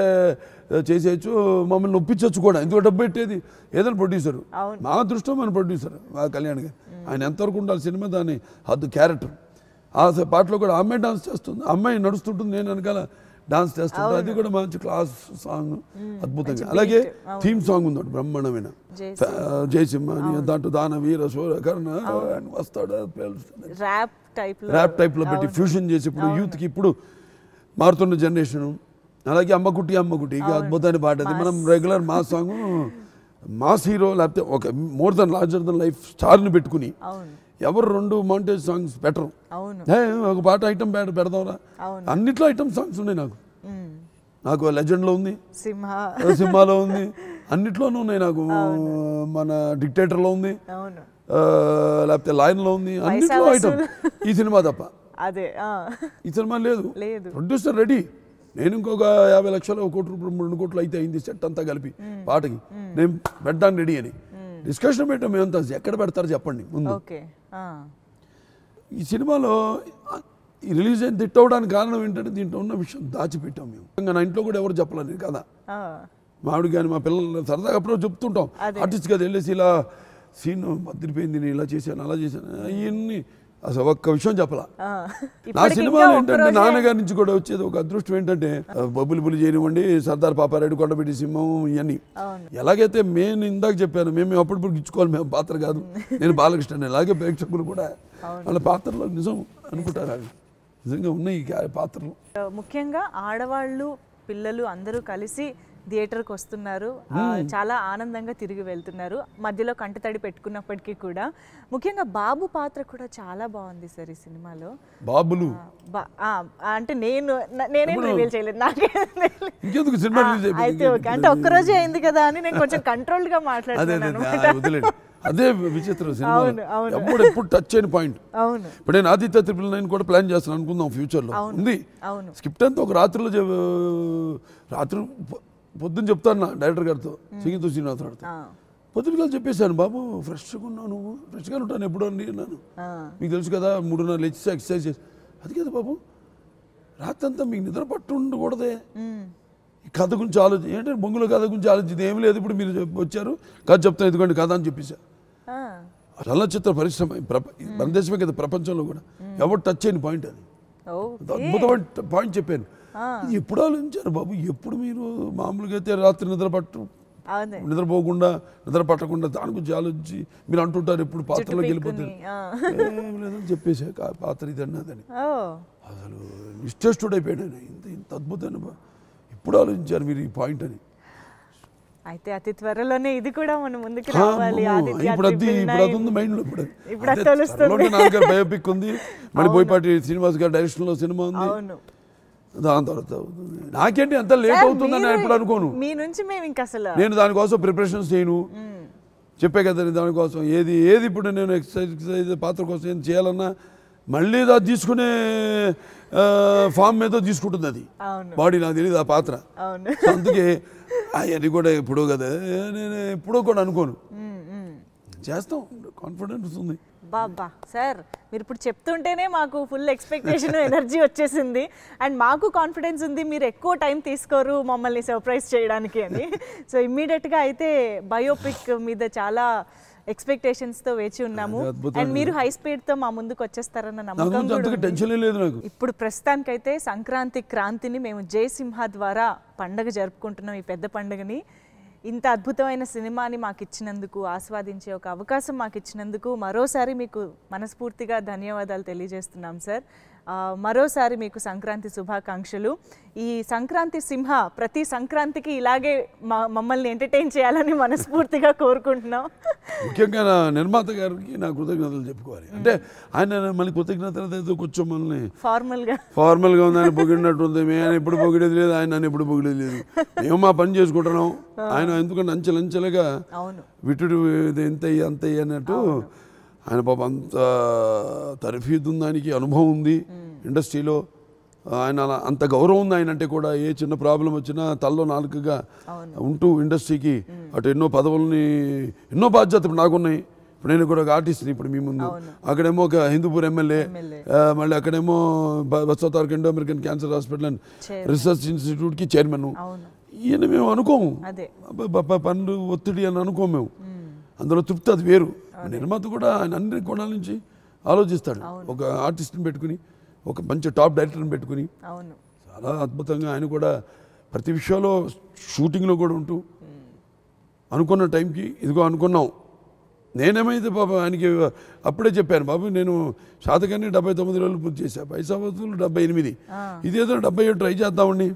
చేసేయచ్చు మమ్మల్ని నొప్పించవచ్చు కూడా ఎందుకంటే డబ్బు పెట్టేది ఏదైనా ప్రొడ్యూసర్ మా దృష్టం మన ప్రొడ్యూసర్ మా కళ్యాణ్ గారు ఆయన ఎంతవరకు ఉండాలి సినిమా దాని హద్దు క్యారెక్టర్ ఆ పాటలో కూడా అమ్మాయి డాన్స్ చేస్తుంది అమ్మాయి నడుస్తుంటుంది నేను వెనకాల డాన్స్ చేస్తుంది అది కూడా మంచి క్లాస్ సాంగ్ అద్భుతంగా అలాగే థీమ్ సాంగ్ ఉందండి బ్రహ్మాండమైన జయసింహ దాంట్లో దాన వీర శోర కర్ణ వస్తాడు టైప్ ర్యాప్ టైప్లో పెట్టి ఫ్యూజన్ చేసి ఇప్పుడు యూత్కి ఇప్పుడు మారుతున్న జనరేషన్ అలాగే అమ్మకుట్టి అమ్మకుట్టి ఇక అద్భుతమైన పాట మనం రెగ్యులర్ మా సాంగ్ మాస్ హీరో లేకపోతే ఒక more than larger than life స్టార్ని పెట్టుకుని ఎవరు రెండు మౌంటేజ్ సాంగ్స్ పెట్టరు ఒక పాట ఐటమ్ బ్యాడ్ పెడదాంరా అన్నిట్లో ఐటమ్ సాంగ్స్ ఉన్నాయి నాకు నాకు లెజెండ్లో ఉంది సినిమాలో ఉంది అన్నిట్లోనూ ఉన్నాయి నాకు మన డిక్టేటర్లో ఉంది లేకపోతే లైన్లో ఉంది అన్నింటిలో ఐటమ్ ఈ సినిమా తప్ప అదే ఈ సినిమా లేదు ప్రొడ్యూసర్ రెడీ నేను ఇంకొక యాభై లక్షలు ఒక కోటి రూపాయలు రెండు కోట్లు అయితే అయింది సెట్ అంతా కలిపి పాటకి నేను పెట్టడానికి రెడీ అని డిస్కషన్ పెట్టాం మేమంతా ఎక్కడ పెడతారు చెప్పండి ముందు ఈ సినిమాలో ఈ రిలీజ్ అయిన తిట్ అవడానికి కారణం ఏంటంటే దీంట్లో ఉన్న విషయం దాచిపెట్టాం మేము నా ఇంట్లో కూడా ఎవరు చెప్పలేదు కదా మామిడి కానీ మా పిల్లలు సరదాగా అప్పుడు చెప్తుంటాం ఆర్టిస్ట్ కదా వెళ్ళేసి ఇలా సీన్ పత్రిపోయింది నేను ఇలా చేశాను అలా చేశాను అవన్నీ అసలు ఒక్క విషయం చెప్పలా నా సినిమా ఏంటంటే నాన్నగారి నుంచి కూడా వచ్చేది ఒక అదృష్టం ఏంటంటే బబ్బులు బులి చేయనివ్వండి సర్దార్ పాపారెడ్డి కొండపేటి సింహం ఇవన్నీ ఎలాగైతే మేము ఇందాక చెప్పాను మేము అప్పుడప్పుడు ఇచ్చుకోవాలి మేము పాత్ర కాదు నేను బాలకృష్ణ ఇలాగే ప్రేక్షకులు కూడా వాళ్ళ పాత్రలో నిజం అనుకుంటారు నిజంగా ఉన్నాయి పాత్రలు ముఖ్యంగా ఆడవాళ్ళు పిల్లలు అందరూ కలిసి థియేటర్కి వస్తున్నారు చాలా ఆనందంగా తిరిగి వెళ్తున్నారు మధ్యలో కంటతడి పెట్టుకున్నప్పటికీ కూడా ముఖ్యంగా బాబు పాత్ర కూడా చాలా బాగుంది సార్ ఈ సినిమాలో బాబులు అంటే నేను నేనేం రివీల్ చేయలేదు నాకే అయితే ఓకే అంటే ఒక్కరోజే అయింది కదా అని నేను కొంచెం గా మాట్లాడుతున్నాను అదే విచిత్రం సినిమా ఎప్పుడు ఎప్పుడు టచ్ అయిన పాయింట్ అవును ఇప్పుడు నేను ఆదిత్య త్రిపుల్ నైన్ కూడా ప్లాన్ చేస్తాను అనుకుందాం ఫ్యూచర్లో ఉంది స్క్రిప్ట్ అంతా ఒక రాత్రిలో రాత్రి పొద్దున్న చెప్తాను నా డైరెక్టర్ గారితో సింగితో శ్రీనివాసరావుతో కలిసి చెప్పేశాను బాబు ఫ్రెష్గా ఉన్నావు నువ్వు ఫ్రెష్గా ఉంటాను ఎప్పుడు అని నేను మీకు తెలుసు కదా మూడున్నర లెచ్చి ఎక్సర్సైజ్ చేసి అది కదా బాబు రాత్రంతా మీకు నిద్ర పట్టు ఉండకూడదే ఈ కథ గురించి ఆలోచన ఏంటంటే బొంగుల కథ గురించి ఆలోచించింది ఏం లేదు ఇప్పుడు మీరు వచ్చారు కథ చెప్తాను ఎందుకంటే కథ అని చెప్పేశా చలనచిత్ర పరిశ్రమ మన దేశమే కదా ప్రపంచంలో కూడా ఎవరు టచ్ అయిన పాయింట్ అది అద్భుతమైన పాయింట్ చెప్పాను ఎప్పుడు ఆలోచించారు బాబు ఎప్పుడు మీరు మామూలుగా అయితే రాత్రి నిద్ర పట్టు నిద్రపోకుండా నిద్ర పట్టకుండా దాని గురించి ఆలోచించి మీరు అంటుంటారు ఎప్పుడు పాత్రలో వెళ్ళిపోతారు చెప్పేసే చెప్పేసి పాత్ర ఇది అన్నదని అసలు నిశ్చేష్టుడు అయిపోయాడు ఇంత ఇంత అద్భుతాన్ని ఇప్పుడు ఆలోచించారు మీరు ఈ పాయింట్ అని అయితే అతి త్వరలోనే ఇది కూడా మనం ముందుకు రావాలి ఇప్పుడు అది ఇప్పుడు అది ఉంది మైండ్ లో ఇప్పుడు ఇప్పుడు తెలుస్తుంది బయోపిక్ ఉంది మళ్ళీ బోయపాటి శ్రీనివాస్ గారి డైరెక్షన్ లో సినిమా ఉంది దాని తర్వాత అవుతుంది నాకేంటి ఎంత లేట్ అవుతుందని నేను ఎప్పుడు అనుకోను మీ నుంచి మేము ఇంకా అసలు నేను దానికోసం ప్రిపరేషన్స్ చేయను చెప్పే కదండి దానికోసం ఏది ఏది ఇప్పుడు నేను ఎక్సర్సైజ్ పాత్ర కోసం ఏం చేయాలన్నా మళ్ళీ అది తీసుకునే ఫామ్ మీద తీసుకుంటుంది అది బాడీ నాకు తెలియదు ఆ పాత్ర అందుకే అవన్నీ కూడా ఎప్పుడో కదా నేను ఎప్పుడో కూడా అనుకోను చేస్తాం కాన్ఫిడెన్స్ ఉంది అబ్బాబ్బా సార్ మీరు ఇప్పుడు చెప్తుంటేనే మాకు ఫుల్ ఎక్స్పెక్టేషన్ ఎనర్జీ వచ్చేసింది అండ్ మాకు కాన్ఫిడెన్స్ ఉంది మీరు ఎక్కువ టైం తీసుకోరు మమ్మల్ని సర్ప్రైజ్ చేయడానికి అని సో ఇమ్మీడియట్గా అయితే బయోపిక్ మీద చాలా ఎక్స్పెక్టేషన్స్తో వేచి ఉన్నాము అండ్ మీరు హై స్పీడ్తో మా ముందుకు వచ్చేస్తారన్న నమ్మకం ఇప్పుడు ప్రస్తుతానికైతే సంక్రాంతి క్రాంతిని మేము జయసింహ ద్వారా పండగ జరుపుకుంటున్నాం ఈ పెద్ద పండుగని ఇంత అద్భుతమైన సినిమాని మాకు ఇచ్చినందుకు ఆస్వాదించే ఒక అవకాశం మాకు ఇచ్చినందుకు మరోసారి మీకు మనస్ఫూర్తిగా ధన్యవాదాలు తెలియజేస్తున్నాం సార్ మరోసారి మీకు సంక్రాంతి శుభాకాంక్షలు ఈ సంక్రాంతి సింహ ప్రతి సంక్రాంతికి ఇలాగే మమ్మల్ని ఎంటర్టైన్ చేయాలని మనస్ఫూర్తిగా కోరుకుంటున్నాం ముఖ్యంగా నా నిర్మాత గారికి నా కృతజ్ఞతలు చెప్పుకోవాలి అంటే ఆయన మళ్ళీ కృతజ్ఞతలు అయితే కొంచెం మనల్ని ఫార్మల్గా ఫార్మల్గా ఉంది ఆయన పొగిడినట్టుంది మేము ఆయన ఎప్పుడు పొగిడేది లేదు ఆయన నన్ను ఎప్పుడు పొగిడేది లేదు మేము మా పని చేసుకుంటున్నాం ఆయన ఎందుకంటే అంచెలంచెలుగా విటుడు ఎంత అంత అన్నట్టు ఆయన పాప అంత తరఫీదు ఉంది ఆయనకి అనుభవం ఉంది ఇండస్ట్రీలో ఆయన అంత గౌరవం ఉంది ఆయన అంటే కూడా ఏ చిన్న ప్రాబ్లం వచ్చినా తల్లో నాలుకగా ఉంటూ ఇండస్ట్రీకి అటు ఎన్నో పదవులని ఎన్నో బాధ్యతలు నాకున్నాయి ఇప్పుడు నేను కూడా ఒక ఆర్టిస్ట్ని ఇప్పుడు మీ ముందు అక్కడేమో ఒక హిందూపూర్ ఎమ్మెల్యే మళ్ళీ అక్కడేమో Basavatarakam Indo American cancer hospital and research ఇన్స్టిట్యూట్కి చైర్మన్ ఈయన మేము అనుకోము పనులు ఒత్తిడి అని అనుకోము మేము అందులో తృప్తి అది వేరు నిర్మాత కూడా ఆయన అన్ని కోణాల నుంచి ఆలోచిస్తాడు ఒక ఆర్టిస్ట్ని పెట్టుకుని ఒక మంచి టాప్ డైరెక్టర్ని పెట్టుకుని చాలా అద్భుతంగా ఆయన కూడా ప్రతి విషయంలో షూటింగ్లో కూడా ఉంటూ అనుకున్న టైంకి ఇదిగో అనుకున్నాం నేనేమైతే బాబు ఆయనకి అప్పుడే చెప్పాను బాబు నేను శాతకాన్ని డెబ్బై తొమ్మిది రోజులు పూర్తి చేశాను పైసా వస్తువులు డెబ్బై ఎనిమిది ఇదేదో డెబ్బై ఏడు ట్రై చేద్దామండి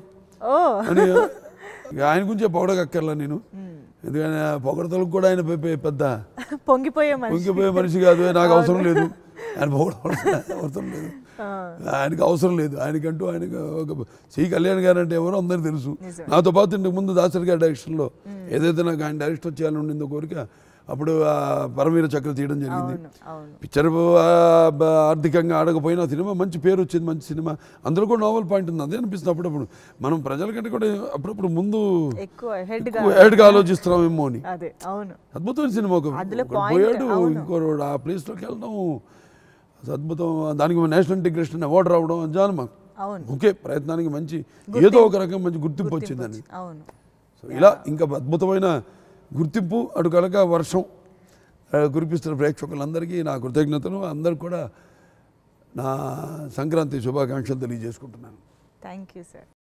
అని ఆయన గురించే పొగడకక్కర్లా నేను ఎందుకంటే పొగడతలకు కూడా ఆయన పెద్ద పొంగిపోయే పొంగిపోయే మనిషి కాదు నాకు అవసరం లేదు ఆయన అవసరం లేదు ఆయనకు అవసరం లేదు ఆయనకంటూ ఆయన ఒక కళ్యాణ్ గారు అంటే ఎవరో అందరికీ తెలుసు నాతో పాటు ఇంతకు ముందు దాసరి గారి డైరెక్షన్లో ఏదైతే నాకు ఆయన డైరెక్ట్ చేయాలని ఉండిందో కోరిక అప్పుడు పరమవీర చక్ర తీయడం జరిగింది పిక్చర్ ఆర్థికంగా ఆడకపోయినా సినిమా మంచి పేరు వచ్చింది మంచి సినిమా అందులో కూడా నోవల్ పాయింట్ ఉంది అదే అనిపిస్తుంది అప్పుడప్పుడు మనం ప్రజల కంటే కూడా అప్పుడప్పుడు ముందు హెడ్గా ఆలోచిస్తున్నామేమో అని అద్భుతమైన సినిమా పోయాడు పోయాడు రోడ్ ఆ ప్లేస్ లోకి వెళ్ళడం అద్భుతం దానికి నేషనల్ ఇంటిగ్రేషన్ అవార్డు రావడం జాను మాకు ఓకే ప్రయత్నానికి మంచి ఏదో ఒక రకం మంచి గుర్తింపు వచ్చిందని సో ఇలా ఇంకా అద్భుతమైన గుర్తింపు అటు కనుక వర్షం కురిపిస్తున్న ప్రేక్షకులందరికీ నా కృతజ్ఞతను అందరు కూడా నా సంక్రాంతి శుభాకాంక్షలు తెలియజేసుకుంటున్నాను థ్యాంక్ యూ సార్